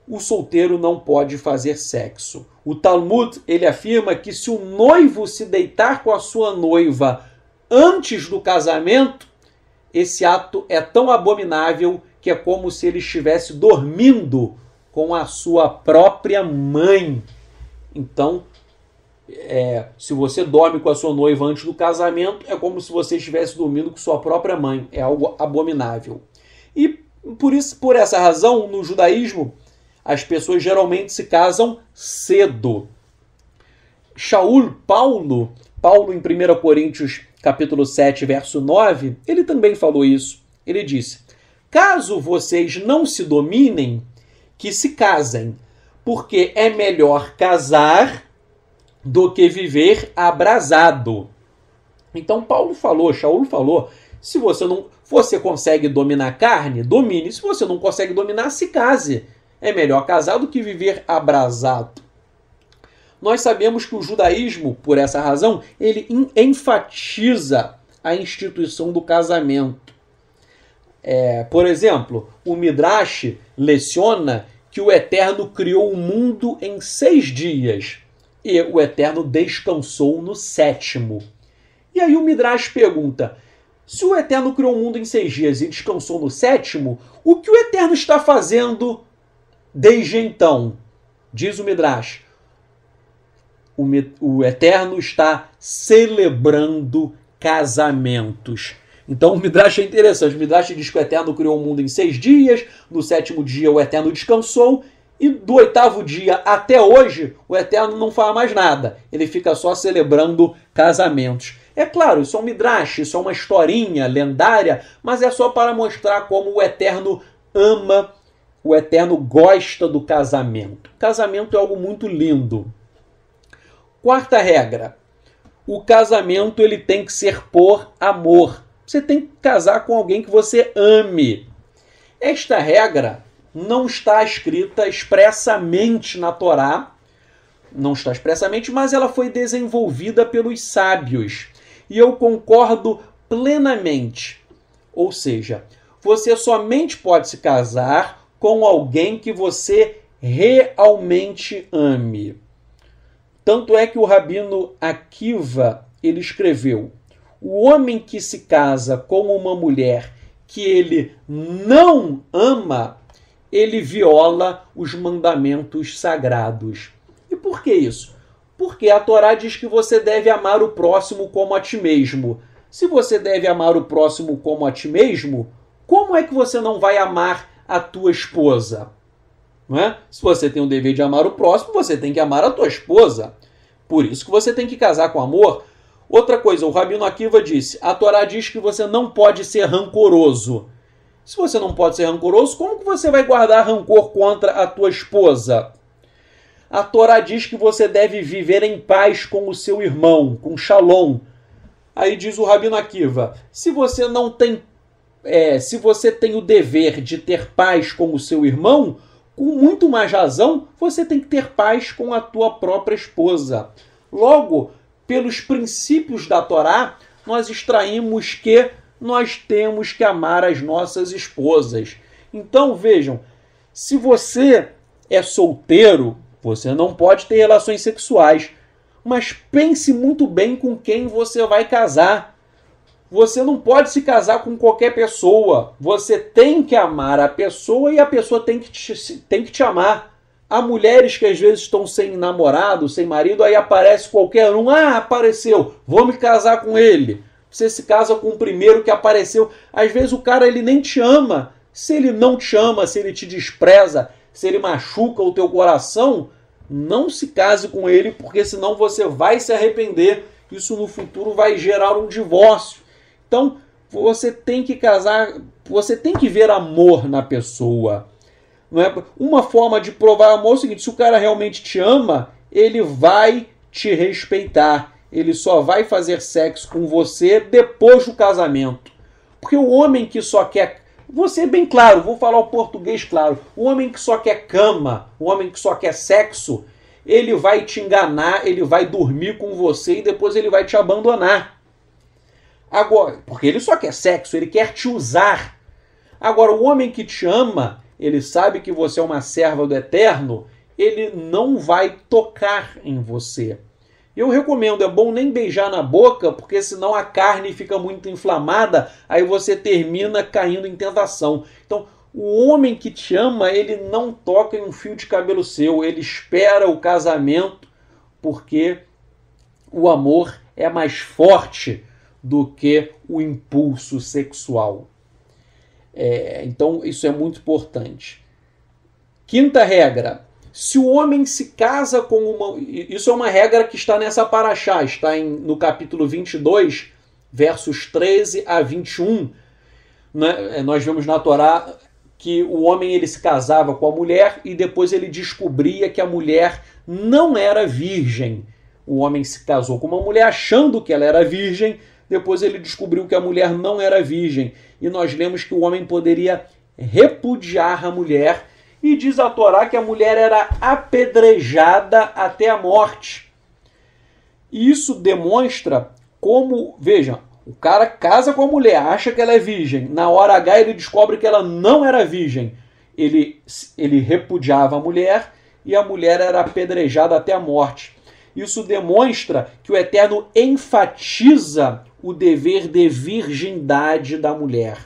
o solteiro não pode fazer sexo. O Talmud ele afirma que se o noivo se deitar com a sua noiva antes do casamento, esse ato é tão abominável que é como se ele estivesse dormindo com a sua própria mãe. Então, é, se você dorme com a sua noiva antes do casamento, é como se você estivesse dormindo com sua própria mãe. É algo abominável. E por, isso, por essa razão, no judaísmo, as pessoas geralmente se casam cedo. Shaul Paulo, Paulo em 1 Coríntios capítulo 7, verso 9, ele também falou isso. Ele disse: "Caso vocês não se dominem, que se casem, porque é melhor casar do que viver abrasado. Então Paulo falou, Shaul falou, se você não você consegue dominar a carne, domine. Se você não consegue dominar, se case. É melhor casar do que viver abrasado. Nós sabemos que o judaísmo, por essa razão, ele enfatiza a instituição do casamento. É, por exemplo, o Midrash leciona que o Eterno criou o mundo em seis dias e o Eterno descansou no sétimo. E aí o Midrash pergunta: se o Eterno criou o mundo em seis dias e descansou no sétimo, o que o Eterno está fazendo desde então? Diz o Midrash. O, o Eterno está celebrando casamentos. Então o Midrash é interessante. O Midrash diz que o Eterno criou o mundo em seis dias, no sétimo dia o Eterno descansou, e do oitavo dia até hoje, o Eterno não fala mais nada. Ele fica só celebrando casamentos. É claro, isso é um midrash, isso é uma historinha lendária, mas é só para mostrar como o Eterno ama, o Eterno gosta do casamento. Casamento é algo muito lindo. Quarta regra: o casamento ele tem que ser por amor. Você tem que casar com alguém que você ame. Esta regra não está escrita expressamente na Torá, não está expressamente, mas ela foi desenvolvida pelos sábios. E eu concordo plenamente. Ou seja, você somente pode se casar com alguém que você realmente ame. Tanto é que o rabino Akiva, ele escreveu: "O homem que se casa com uma mulher que ele não ama, ele viola os mandamentos sagrados. E por que isso? Porque a Torá diz que você deve amar o próximo como a ti mesmo. Se você deve amar o próximo como a ti mesmo, como é que você não vai amar a tua esposa? Não é? Se você tem o dever de amar o próximo, você tem que amar a tua esposa. Por isso que você tem que casar com amor. Outra coisa, o Rabino Akiva disse: a Torá diz que você não pode ser rancoroso. Se você não pode ser rancoroso, como que você vai guardar rancor contra a tua esposa? A Torá diz que você deve viver em paz com o seu irmão, com Shalom. Aí diz o Rabino Akiva: se você não tem, é, se você tem o dever de ter paz com o seu irmão, com muito mais razão você tem que ter paz com a tua própria esposa. Logo, pelos princípios da Torá, nós extraímos que nós temos que amar as nossas esposas. Então vejam, se você é solteiro, você não pode ter relações sexuais, mas pense muito bem com quem você vai casar. Você não pode se casar com qualquer pessoa. Você tem que amar a pessoa e a pessoa tem que te, tem que te amar. Há mulheres que às vezes estão sem namorado, sem marido, aí aparece qualquer um. Ah, apareceu, vou me casar com ele. Você se casa com o primeiro que apareceu. Às vezes o cara ele nem te ama. Se ele não te ama, se ele te despreza, se ele machuca o teu coração, não se case com ele, porque senão você vai se arrepender. Isso no futuro vai gerar um divórcio. Então, você tem que casar, você tem que ver amor na pessoa. Não é? Uma forma de provar amor é o seguinte: se o cara realmente te ama, ele vai te respeitar ele só vai fazer sexo com você depois do casamento. Porque o homem que só quer. você, é bem claro, vou falar o português claro. O homem que só quer cama, o homem que só quer sexo, ele vai te enganar, ele vai dormir com você e depois ele vai te abandonar. Agora, porque ele só quer sexo, ele quer te usar. Agora, o homem que te ama, ele sabe que você é uma serva do eterno, ele não vai tocar em você. Eu recomendo, é bom nem beijar na boca, porque senão a carne fica muito inflamada, aí você termina caindo em tentação. Então, o homem que te ama, ele não toca em um fio de cabelo seu, ele espera o casamento, porque o amor é mais forte do que o impulso sexual. É, então, isso é muito importante. Quinta regra: se o homem se casa com uma. Isso é uma regra que está nessa paraxá, está em, no capítulo 22, versos 13 a 21. Né? É, nós vemos na Torá que o homem ele se casava com a mulher e depois ele descobria que a mulher não era virgem. O homem se casou com uma mulher achando que ela era virgem, depois ele descobriu que a mulher não era virgem. E nós lemos que o homem poderia repudiar a mulher e diz a Torá que a mulher era apedrejada até a morte. E isso demonstra como, veja, o cara casa com a mulher, acha que ela é virgem. Na hora H ele descobre que ela não era virgem. Ele, ele repudiava a mulher e a mulher era apedrejada até a morte. Isso demonstra que o Eterno enfatiza o dever de virgindade da mulher.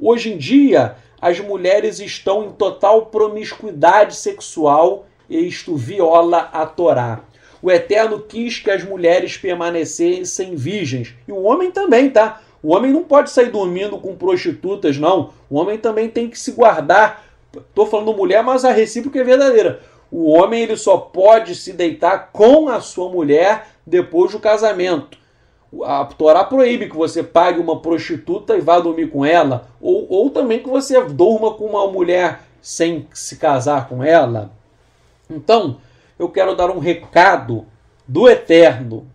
Hoje em dia, as mulheres estão em total promiscuidade sexual e isto viola a Torá. O Eterno quis que as mulheres permanecessem virgens. E o homem também, tá? O homem não pode sair dormindo com prostitutas, não. O homem também tem que se guardar. Tô falando mulher, mas a recíproca é verdadeira. O homem ele só pode se deitar com a sua mulher depois do casamento. A Torá proíbe que você pague uma prostituta e vá dormir com ela, ou, ou também que você durma com uma mulher sem se casar com ela. Então, eu quero dar um recado do Eterno,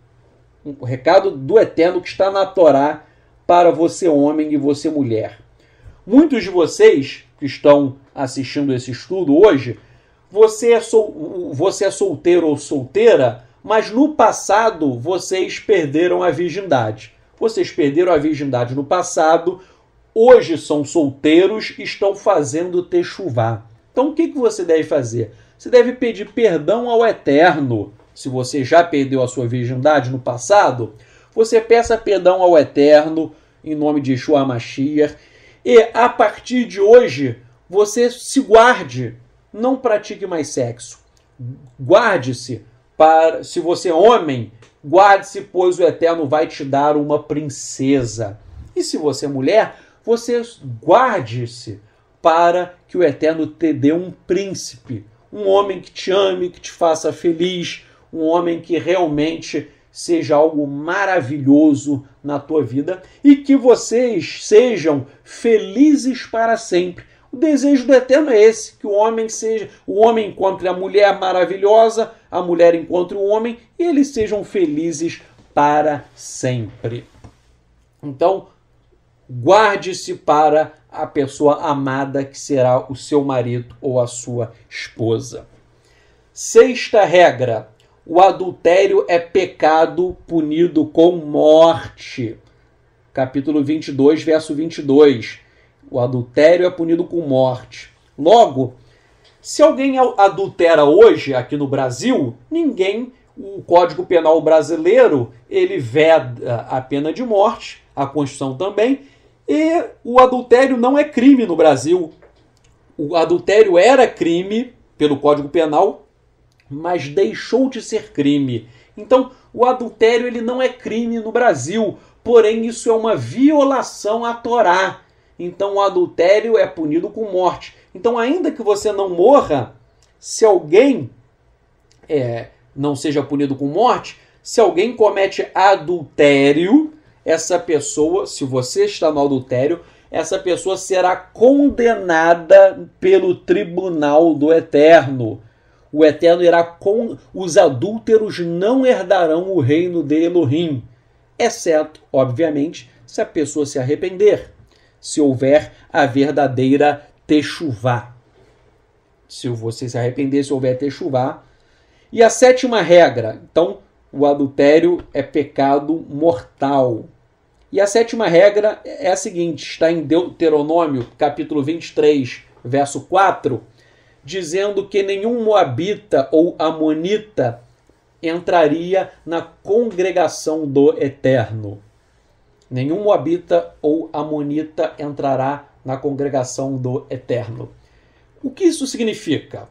um recado do Eterno que está na Torá para você, homem, e você, mulher. Muitos de vocês que estão assistindo esse estudo hoje, você é, sol, você é solteiro ou solteira mas no passado vocês perderam a virgindade. Vocês perderam a virgindade no passado, hoje são solteiros, estão fazendo techuvá. Então o que, que você deve fazer? Você deve pedir perdão ao Eterno. Se você já perdeu a sua virgindade no passado, você peça perdão ao Eterno em nome de Yeshua Mashiach. E a partir de hoje, você se guarde. Não pratique mais sexo. Guarde-se para se você é homem, guarde-se, pois o Eterno vai te dar uma princesa. E se você é mulher, você guarde-se para que o Eterno te dê um príncipe, um homem que te ame, que te faça feliz, um homem que realmente seja algo maravilhoso na tua vida e que vocês sejam felizes para sempre. O desejo do Eterno é esse, que o homem seja, o homem encontre a mulher maravilhosa, a mulher encontre o homem e eles sejam felizes para sempre. Então, guarde-se para a pessoa amada que será o seu marido ou a sua esposa. Sexta regra: o adultério é pecado punido com morte. Capítulo 22, verso 22. O adultério é punido com morte. Logo, se alguém adultera hoje aqui no Brasil, ninguém, o Código Penal brasileiro, ele veda a pena de morte, a Constituição também, e o adultério não é crime no Brasil. O adultério era crime pelo Código Penal, mas deixou de ser crime. Então, o adultério ele não é crime no Brasil, porém isso é uma violação à Torá. Então, o adultério é punido com morte. Então, ainda que você não morra, se alguém é, não seja punido com morte, se alguém comete adultério, essa pessoa, se você está no adultério, essa pessoa será condenada pelo tribunal do Eterno. O Eterno irá com os adúlteros não herdarão o reino de Elohim, exceto, obviamente, se a pessoa se arrepender, se houver a verdadeira techuvá. Se você se arrepender, se houver techuvá. E a sétima regra, então, o adultério é pecado mortal. E a sétima regra é a seguinte, está em Deuteronômio, capítulo 23, verso 4, dizendo que nenhum moabita ou amonita entraria na congregação do Eterno. Nenhum moabita ou amonita entrará na congregação do Eterno. O que isso significa?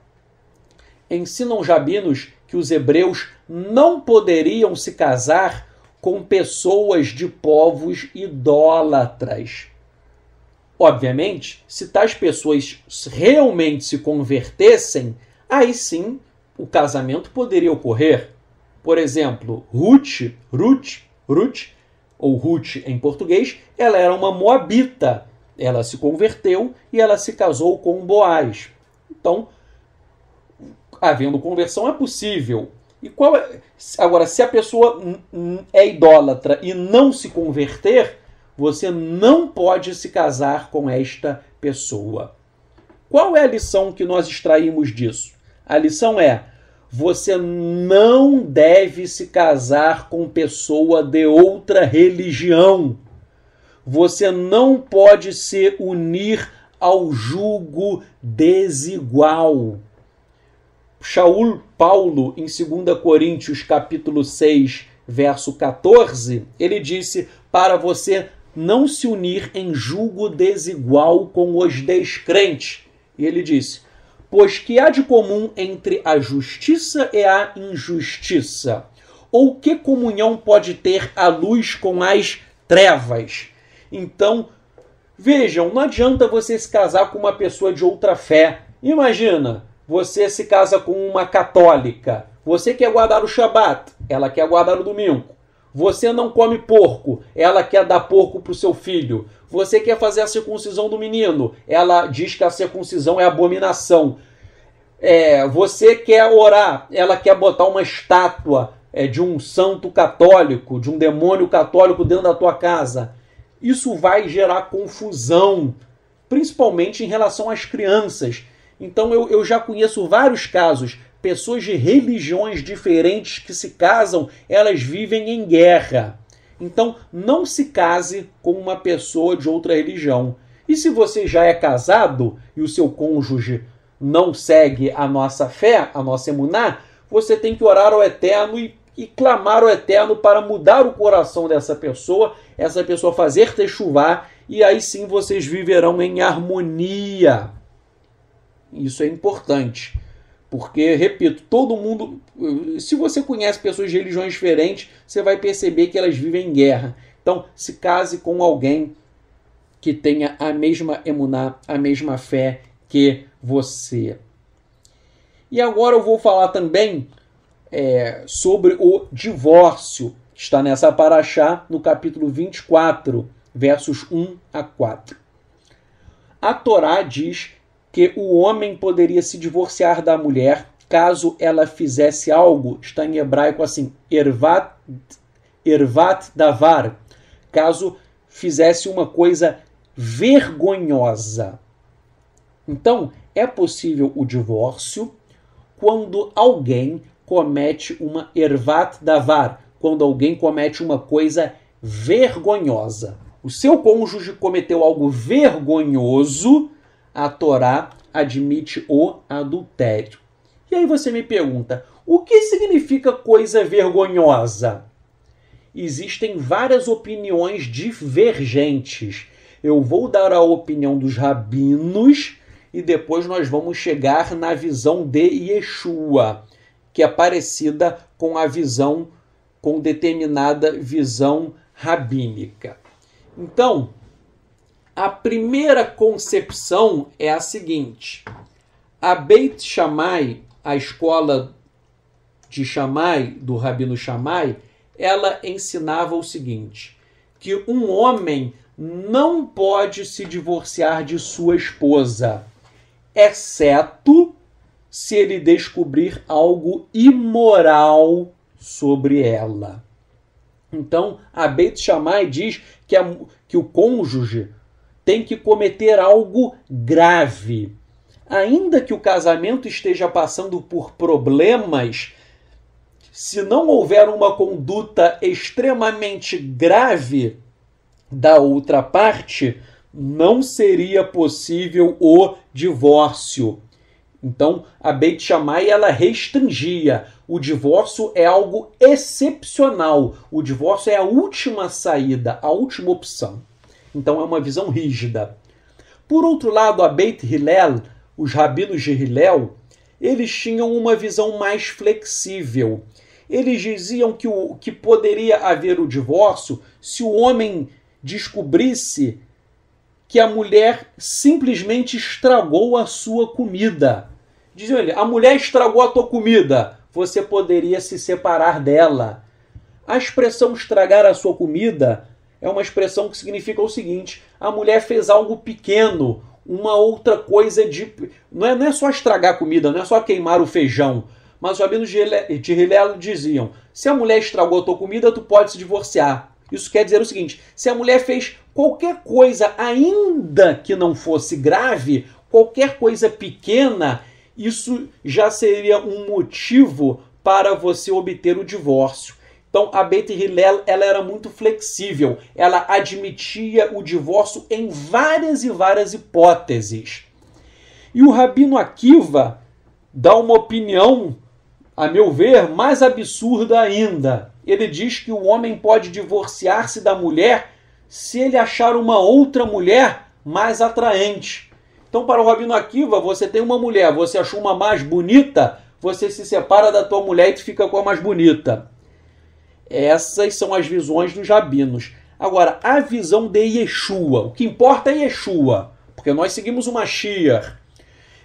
Ensinam jabinos que os hebreus não poderiam se casar com pessoas de povos idólatras. Obviamente, se tais pessoas realmente se convertessem, aí sim o casamento poderia ocorrer. Por exemplo, Ruth, Ruth, Ruth, ou Ruth em português, ela era uma moabita, ela se converteu e ela se casou com Boaz. Então, havendo conversão, é possível. E qual é... Agora, se a pessoa é idólatra e não se converter, você não pode se casar com esta pessoa. Qual é a lição que nós extraímos disso? A lição é: você não deve se casar com pessoa de outra religião. Você não pode se unir ao jugo desigual. Shaul Paulo, em 2 Coríntios capítulo 6, verso 14, ele disse para você não se unir em jugo desigual com os descrentes. E ele disse, pois que há de comum entre a justiça e a injustiça? Ou que comunhão pode ter a luz com as trevas? Então, vejam, não adianta você se casar com uma pessoa de outra fé. Imagina, você se casa com uma católica. Você quer guardar o Shabat, ela quer guardar o domingo. Você não come porco, ela quer dar porco para o seu filho. Você quer fazer a circuncisão do menino, ela diz que a circuncisão é abominação. É, você quer orar, ela quer botar uma estátua é, de um santo católico, de um demônio católico dentro da tua casa. Isso vai gerar confusão, principalmente em relação às crianças. Então eu, eu já conheço vários casos, pessoas de religiões diferentes que se casam, elas vivem em guerra. Então não se case com uma pessoa de outra religião. E se você já é casado e o seu cônjuge não segue a nossa fé, a nossa emuná, você tem que orar ao Eterno e, e clamar ao Eterno para mudar o coração dessa pessoa essa pessoa fazer techuvá, e aí sim vocês viverão em harmonia. Isso é importante. Porque, repito, todo mundo. Se você conhece pessoas de religiões diferentes, você vai perceber que elas vivem em guerra. Então, se case com alguém que tenha a mesma emuná, a mesma fé que você. E agora eu vou falar também é, sobre o divórcio está nessa paraxá, no capítulo 24, versos 1 a 4. A Torá diz que o homem poderia se divorciar da mulher caso ela fizesse algo, está em hebraico assim, ervat, ervat davar, caso fizesse uma coisa vergonhosa. Então, é possível o divórcio quando alguém comete uma ervat davar, quando alguém comete uma coisa vergonhosa. O seu cônjuge cometeu algo vergonhoso, a Torá admite o adultério. E aí você me pergunta, o que significa coisa vergonhosa? Existem várias opiniões divergentes. Eu vou dar a opinião dos rabinos e depois nós vamos chegar na visão de Yeshua, que é parecida com a visão com determinada visão rabínica. Então, a primeira concepção é a seguinte: a Beit Shammai, a escola de Shammai, do rabino Shammai, ela ensinava o seguinte: que um homem não pode se divorciar de sua esposa, exceto se ele descobrir algo imoral sobre ela. Então, a Beit Shammai diz que, a, que o cônjuge tem que cometer algo grave. Ainda que o casamento esteja passando por problemas, se não houver uma conduta extremamente grave da outra parte, não seria possível o divórcio. Então, a Beit Shammai ela restringia. O divórcio é algo excepcional. O divórcio é a última saída, a última opção. Então, é uma visão rígida. Por outro lado, a Beit Hillel, os rabinos de Hillel, eles tinham uma visão mais flexível. Eles diziam que, o, que poderia haver o divórcio se o homem descobrisse que a mulher simplesmente estragou a sua comida. Diziam ele, a mulher estragou a tua comida, você poderia se separar dela. A expressão estragar a sua comida é uma expressão que significa o seguinte: a mulher fez algo pequeno, uma outra coisa de. Não é, não é só estragar a comida, não é só queimar o feijão. Mas os rabinos de Hilelo diziam: se a mulher estragou a tua comida, tu pode se divorciar. Isso quer dizer o seguinte: se a mulher fez qualquer coisa, ainda que não fosse grave, qualquer coisa pequena, isso já seria um motivo para você obter o divórcio. Então a Beit Hillel ela era muito flexível, ela admitia o divórcio em várias e várias hipóteses. E o Rabino Akiva dá uma opinião, a meu ver, mais absurda ainda ele diz que o homem pode divorciar-se da mulher se ele achar uma outra mulher mais atraente. Então, para o Rabino Akiva, você tem uma mulher, você achou uma mais bonita, você se separa da tua mulher e tu fica com a mais bonita. Essas são as visões dos rabinos. Agora, a visão de Yeshua, o que importa é Yeshua, porque nós seguimos o Mashiach.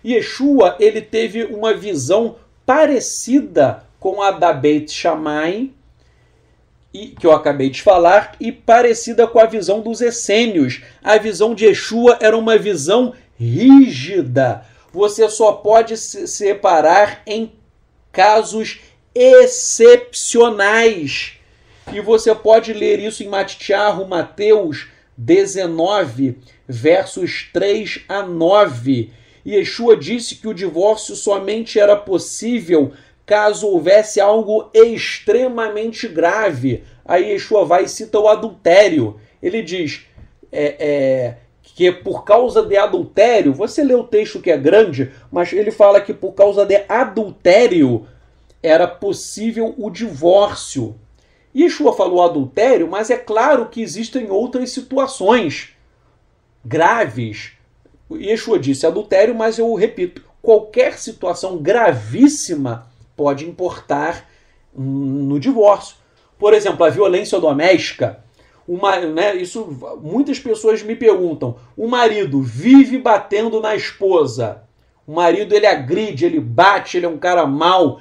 Yeshua, ele teve uma visão parecida com a da Beit Shammai, e que eu acabei de falar e parecida com a visão dos essênios. A visão de Yeshua era uma visão rígida. Você só pode se separar em casos excepcionais. E você pode ler isso em Matiarro, Mateus 19, versos 3 a 9. Yeshua disse que o divórcio somente era possível caso houvesse algo extremamente grave. Aí Yeshua vai e cita o adultério. Ele diz é, é, que por causa de adultério, você lê o texto que é grande, mas ele fala que por causa de adultério era possível o divórcio. Yeshua falou adultério, mas é claro que existem outras situações graves. Yeshua disse adultério, mas eu repito, qualquer situação gravíssima pode importar no divórcio. Por exemplo, a violência doméstica. Uma, né, isso muitas pessoas me perguntam. O marido vive batendo na esposa. O marido ele agride, ele bate, ele é um cara mau.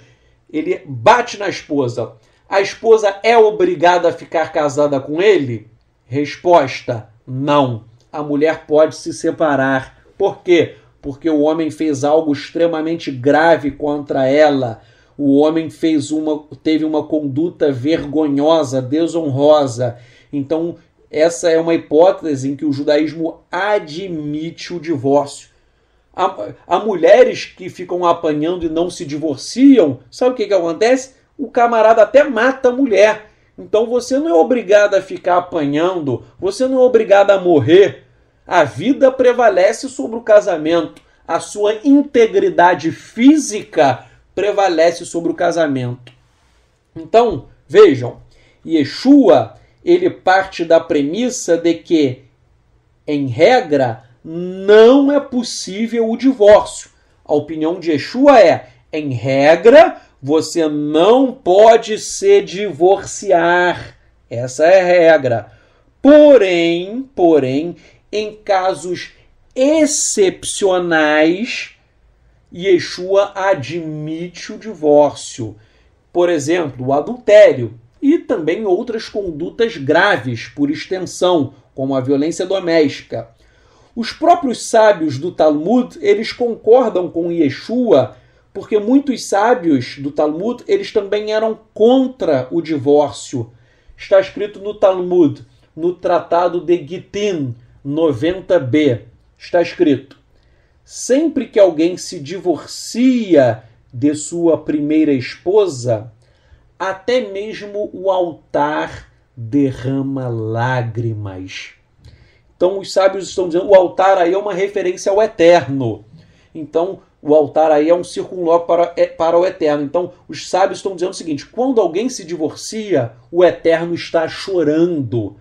Ele bate na esposa. A esposa é obrigada a ficar casada com ele? Resposta: não. A mulher pode se separar. Por quê? Porque o homem fez algo extremamente grave contra ela o homem fez uma, teve uma conduta vergonhosa, desonrosa. Então, essa é uma hipótese em que o judaísmo admite o divórcio. Há, há mulheres que ficam apanhando e não se divorciam. Sabe o que, que acontece? O camarada até mata a mulher. Então você não é obrigado a ficar apanhando, você não é obrigado a morrer. A vida prevalece sobre o casamento. A sua integridade física prevalece sobre o casamento. Então, vejam, Yeshua ele parte da premissa de que, em regra, não é possível o divórcio. A opinião de Yeshua é, em regra, você não pode se divorciar. Essa é a regra. Porém, porém, em casos excepcionais, Yeshua admite o divórcio, por exemplo, o adultério, e também outras condutas graves, por extensão, como a violência doméstica. Os próprios sábios do Talmud, eles concordam com Yeshua, porque muitos sábios do Talmud, eles também eram contra o divórcio. Está escrito no Talmud, no Tratado de Gittin 90b, está escrito: sempre que alguém se divorcia de sua primeira esposa, até mesmo o altar derrama lágrimas. Então os sábios estão dizendo o altar aí é uma referência ao eterno. Então o altar aí é um circunloco para, é, para o eterno. Então os sábios estão dizendo o seguinte: quando alguém se divorcia, o eterno está chorando.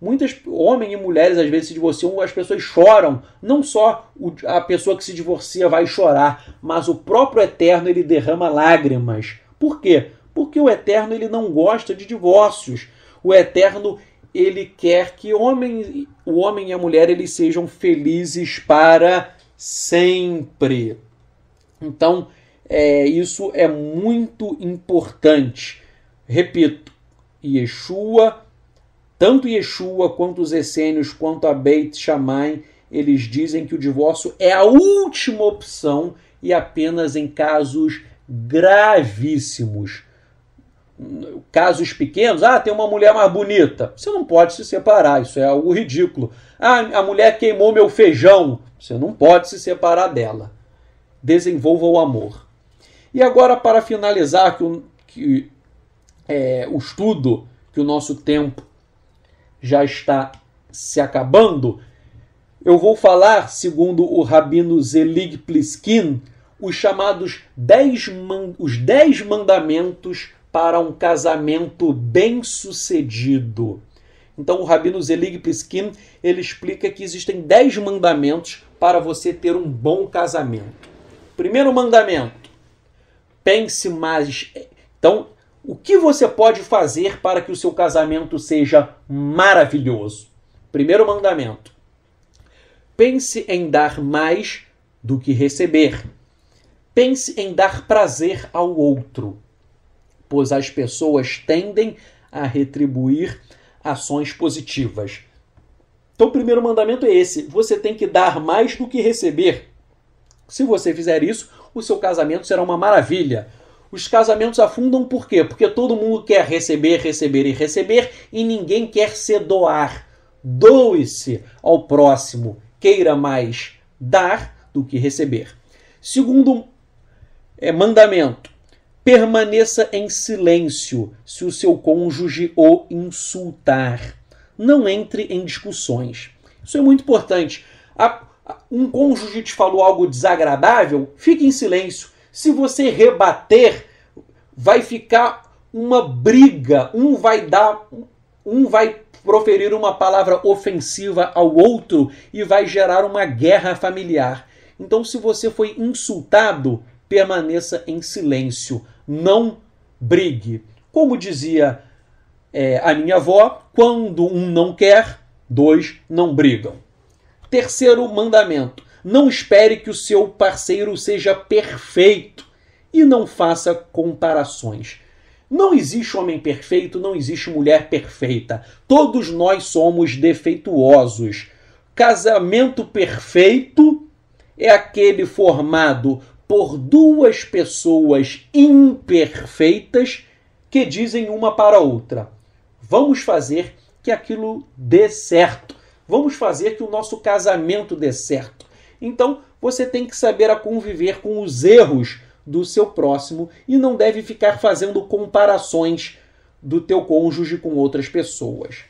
Muitos homens e mulheres às vezes se divorciam, as pessoas choram. Não só a pessoa que se divorcia vai chorar, mas o próprio Eterno ele derrama lágrimas. Por quê? Porque o Eterno ele não gosta de divórcios. O Eterno ele quer que homem, o homem e a mulher eles sejam felizes para sempre. Então, é, isso é muito importante. Repito, Yeshua tanto Yeshua, quanto os essênios, quanto a Beit Shammai, eles dizem que o divórcio é a última opção e apenas em casos gravíssimos. Casos pequenos, ah, tem uma mulher mais bonita. Você não pode se separar, isso é algo ridículo. Ah, a mulher queimou meu feijão. Você não pode se separar dela. Desenvolva o amor. E agora, para finalizar, que, o, que é, o estudo que o nosso tempo já está se acabando, eu vou falar, segundo o rabino Zelig Pliskin, os chamados dez, os dez mandamentos para um casamento bem sucedido. Então o rabino Zelig Pliskin ele explica que existem dez mandamentos para você ter um bom casamento. Primeiro mandamento: pense mais. Então o que você pode fazer para que o seu casamento seja maravilhoso? Primeiro mandamento: pense em dar mais do que receber. Pense em dar prazer ao outro, pois as pessoas tendem a retribuir ações positivas. Então, o primeiro mandamento é esse: você tem que dar mais do que receber. Se você fizer isso, o seu casamento será uma maravilha. Os casamentos afundam por quê? Porque todo mundo quer receber, receber e receber e ninguém quer se doar. Doe-se ao próximo. Queira mais dar do que receber. Segundo é, mandamento: permaneça em silêncio se o seu cônjuge o insultar. Não entre em discussões. Isso é muito importante. um cônjuge te falou algo desagradável, fique em silêncio se você rebater, vai ficar uma briga. Um vai dar, um vai proferir uma palavra ofensiva ao outro e vai gerar uma guerra familiar. Então, se você foi insultado, permaneça em silêncio, não brigue. Como dizia é, a minha avó, quando um não quer, dois não brigam. Terceiro mandamento: não espere que o seu parceiro seja perfeito e não faça comparações. Não existe homem perfeito, não existe mulher perfeita. Todos nós somos defeituosos. Casamento perfeito é aquele formado por duas pessoas imperfeitas que dizem uma para a outra: vamos fazer que aquilo dê certo, vamos fazer que o nosso casamento dê certo. Então, você tem que saber a conviver com os erros do seu próximo e não deve ficar fazendo comparações do teu cônjuge com outras pessoas.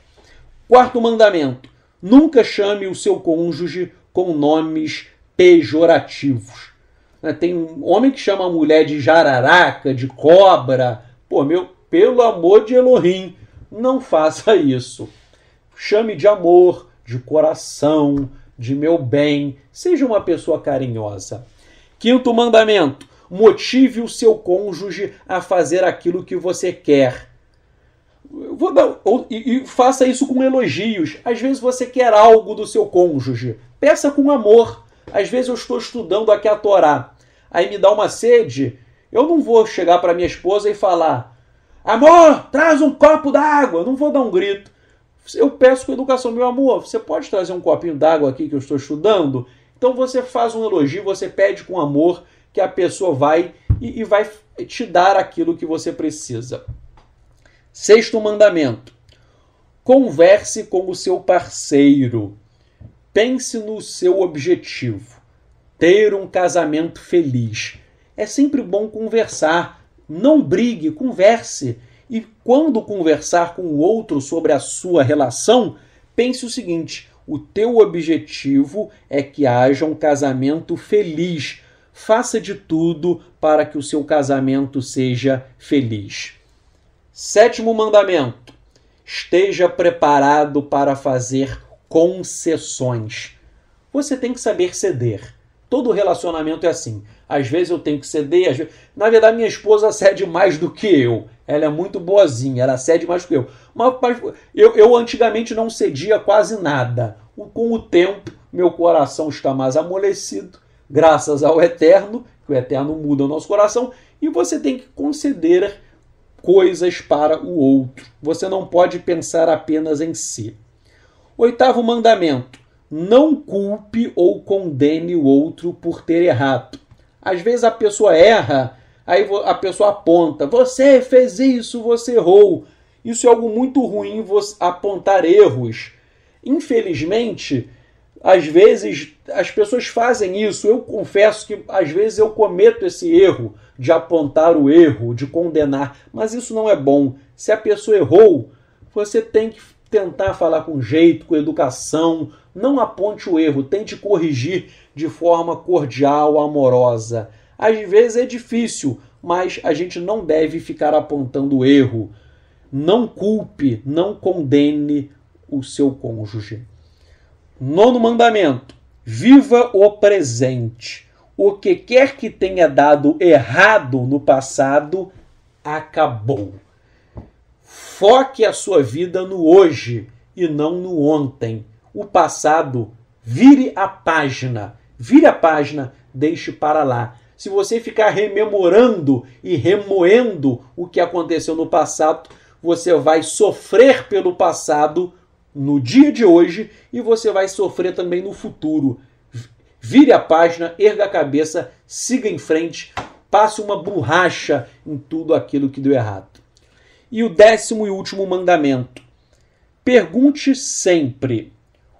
Quarto mandamento: nunca chame o seu cônjuge com nomes pejorativos. Né, tem homem que chama a mulher de jararaca, de cobra. Pô, meu, pelo amor de Elohim, não faça isso. Chame de amor, de coração, de meu bem, seja uma pessoa carinhosa. Quinto mandamento: motive o seu cônjuge a fazer aquilo que você quer. Dar, ou, e, e faça isso com elogios. Às vezes você quer algo do seu cônjuge. Peça com amor. Às vezes eu estou estudando aqui a Torá, aí me dá uma sede. Eu não vou chegar para minha esposa e falar: Amor, traz um copo d'água. Não vou dar um grito. Eu peço com educação, meu amor, você pode trazer um copinho d'água aqui que eu estou estudando? Então você faz um elogio, você pede com amor que a pessoa vai e, e vai te dar aquilo que você precisa. Sexto mandamento: converse com o seu parceiro. Pense no seu objetivo: ter um casamento feliz. É sempre bom conversar. Não brigue, converse. E quando conversar com o outro sobre a sua relação, pense o seguinte: o teu objetivo é que haja um casamento feliz. Faça de tudo para que o seu casamento seja feliz. Sétimo mandamento: esteja preparado para fazer concessões. Você tem que saber ceder. Todo relacionamento é assim às vezes eu tenho que ceder. Vezes... Na verdade, minha esposa cede mais do que eu. Ela é muito boazinha, ela cede mais do que eu. Mas eu, eu antigamente não cedia quase nada. Com o tempo, meu coração está mais amolecido, graças ao Eterno, que o Eterno muda o nosso coração, e você tem que conceder coisas para o outro. Você não pode pensar apenas em si. Oitavo mandamento: não culpe ou condene o outro por ter errado. Às vezes a pessoa erra, aí a pessoa aponta: você fez isso, você errou. Isso é algo muito ruim, apontar erros. Infelizmente, às vezes as pessoas fazem isso. Eu confesso que às vezes eu cometo esse erro de apontar o erro, de condenar, mas isso não é bom. Se a pessoa errou, você tem que tentar falar com jeito, com educação. Não aponte o erro, tente corrigir de forma cordial, amorosa. Às vezes é difícil, mas a gente não deve ficar apontando erro. Não culpe, não condene o seu cônjuge. Nono mandamento: viva o presente. O que quer que tenha dado errado no passado acabou. Foque a sua vida no hoje e não no ontem. O passado vire a página Vire a página, deixe para lá. Se você ficar rememorando e remoendo o que aconteceu no passado, você vai sofrer pelo passado no dia de hoje e você vai sofrer também no futuro. Vire a página, erga a cabeça, siga em frente, passe uma borracha em tudo aquilo que deu errado. E o décimo e último mandamento: pergunte sempre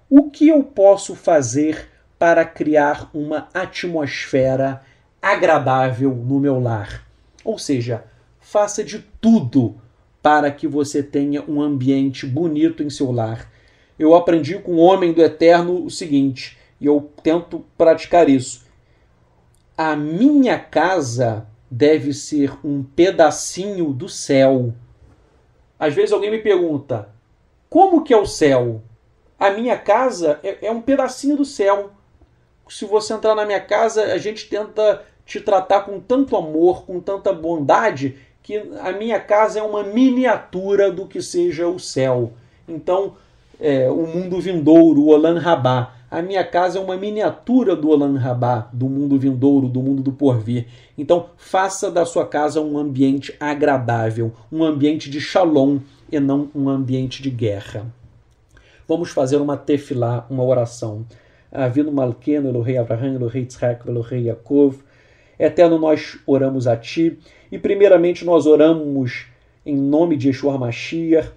o que eu posso fazer para criar uma atmosfera agradável no meu lar. Ou seja, faça de tudo para que você tenha um ambiente bonito em seu lar. Eu aprendi com o homem do eterno o seguinte, e eu tento praticar isso. A minha casa deve ser um pedacinho do céu. Às vezes alguém me pergunta: como que é o céu? A minha casa é, é um pedacinho do céu se você entrar na minha casa, a gente tenta te tratar com tanto amor, com tanta bondade, que a minha casa é uma miniatura do que seja o céu. Então, é, o mundo vindouro, o Olan Rabá. A minha casa é uma miniatura do Olan Rabá, do mundo vindouro, do mundo do porvir. Então, faça da sua casa um ambiente agradável, um ambiente de shalom e não um ambiente de guerra. Vamos fazer uma tefilá, uma oração. Avino Malqueno, no rei Abraham, no rei Tzrak, no rei Yaakov. Eterno, nós oramos a Ti e primeiramente nós oramos em nome de Yeshua Mashiach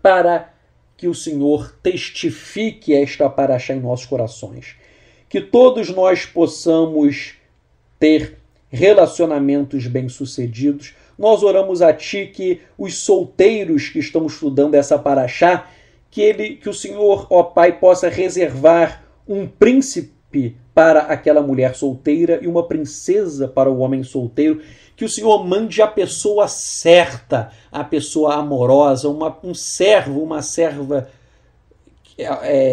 para que o Senhor testifique esta paraxá em nossos corações. Que todos nós possamos ter relacionamentos bem-sucedidos. Nós oramos a Ti que os solteiros que estão estudando essa paraxá, que, ele, que o Senhor, ó Pai, possa reservar um príncipe para aquela mulher solteira e uma princesa para o homem solteiro. Que o Senhor mande a pessoa certa, a pessoa amorosa, uma, um servo, uma serva é,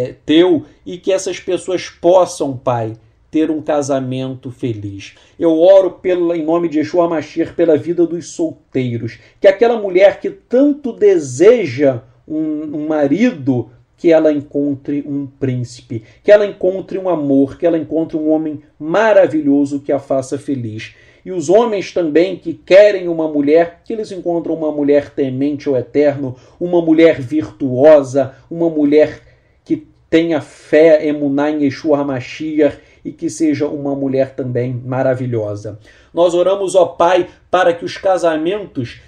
é, teu e que essas pessoas possam, Pai, ter um casamento feliz. Eu oro pela, em nome de Yeshua Mashiach pela vida dos solteiros, que aquela mulher que tanto deseja um, um marido que ela encontre um príncipe, que ela encontre um amor, que ela encontre um homem maravilhoso que a faça feliz. E os homens também que querem uma mulher, que eles encontram uma mulher temente ao eterno, uma mulher virtuosa, uma mulher que tenha fé emuná em Yeshua HaMashiach e que seja uma mulher também maravilhosa. Nós oramos, ó Pai, para que os casamentos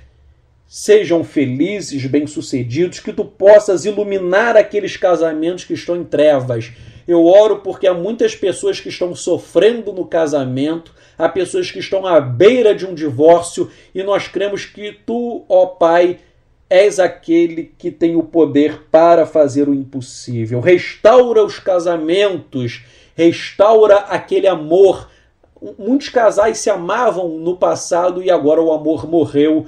Sejam felizes, bem-sucedidos, que tu possas iluminar aqueles casamentos que estão em trevas. Eu oro porque há muitas pessoas que estão sofrendo no casamento, há pessoas que estão à beira de um divórcio e nós cremos que tu, ó Pai, és aquele que tem o poder para fazer o impossível. Restaura os casamentos, restaura aquele amor. Muitos casais se amavam no passado e agora o amor morreu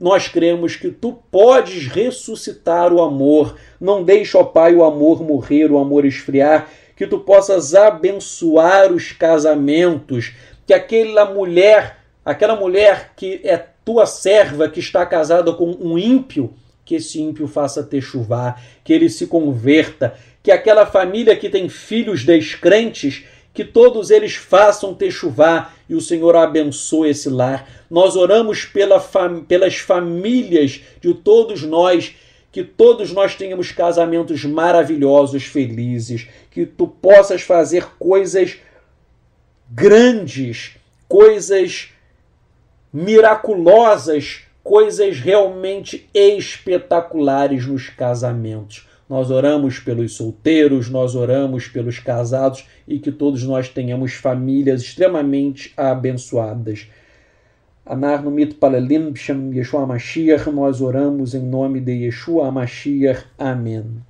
nós cremos que tu podes ressuscitar o amor. Não deixe ó Pai, o amor morrer, o amor esfriar, que tu possas abençoar os casamentos, que aquela mulher, aquela mulher que é tua serva, que está casada com um ímpio, que esse ímpio faça ter chuvar, que ele se converta, que aquela família que tem filhos descrentes, que todos eles façam techuvá e o Senhor abençoe esse lar. Nós oramos pela fam pelas famílias de todos nós, que todos nós tenhamos casamentos maravilhosos, felizes, que tu possas fazer coisas grandes, coisas miraculosas, coisas realmente espetaculares nos casamentos nós oramos pelos solteiros, nós oramos pelos casados e que todos nós tenhamos famílias extremamente abençoadas. Anar no mito Palelim, Yeshua Mashiach, nós oramos em nome de Yeshua Mashiach. Amém.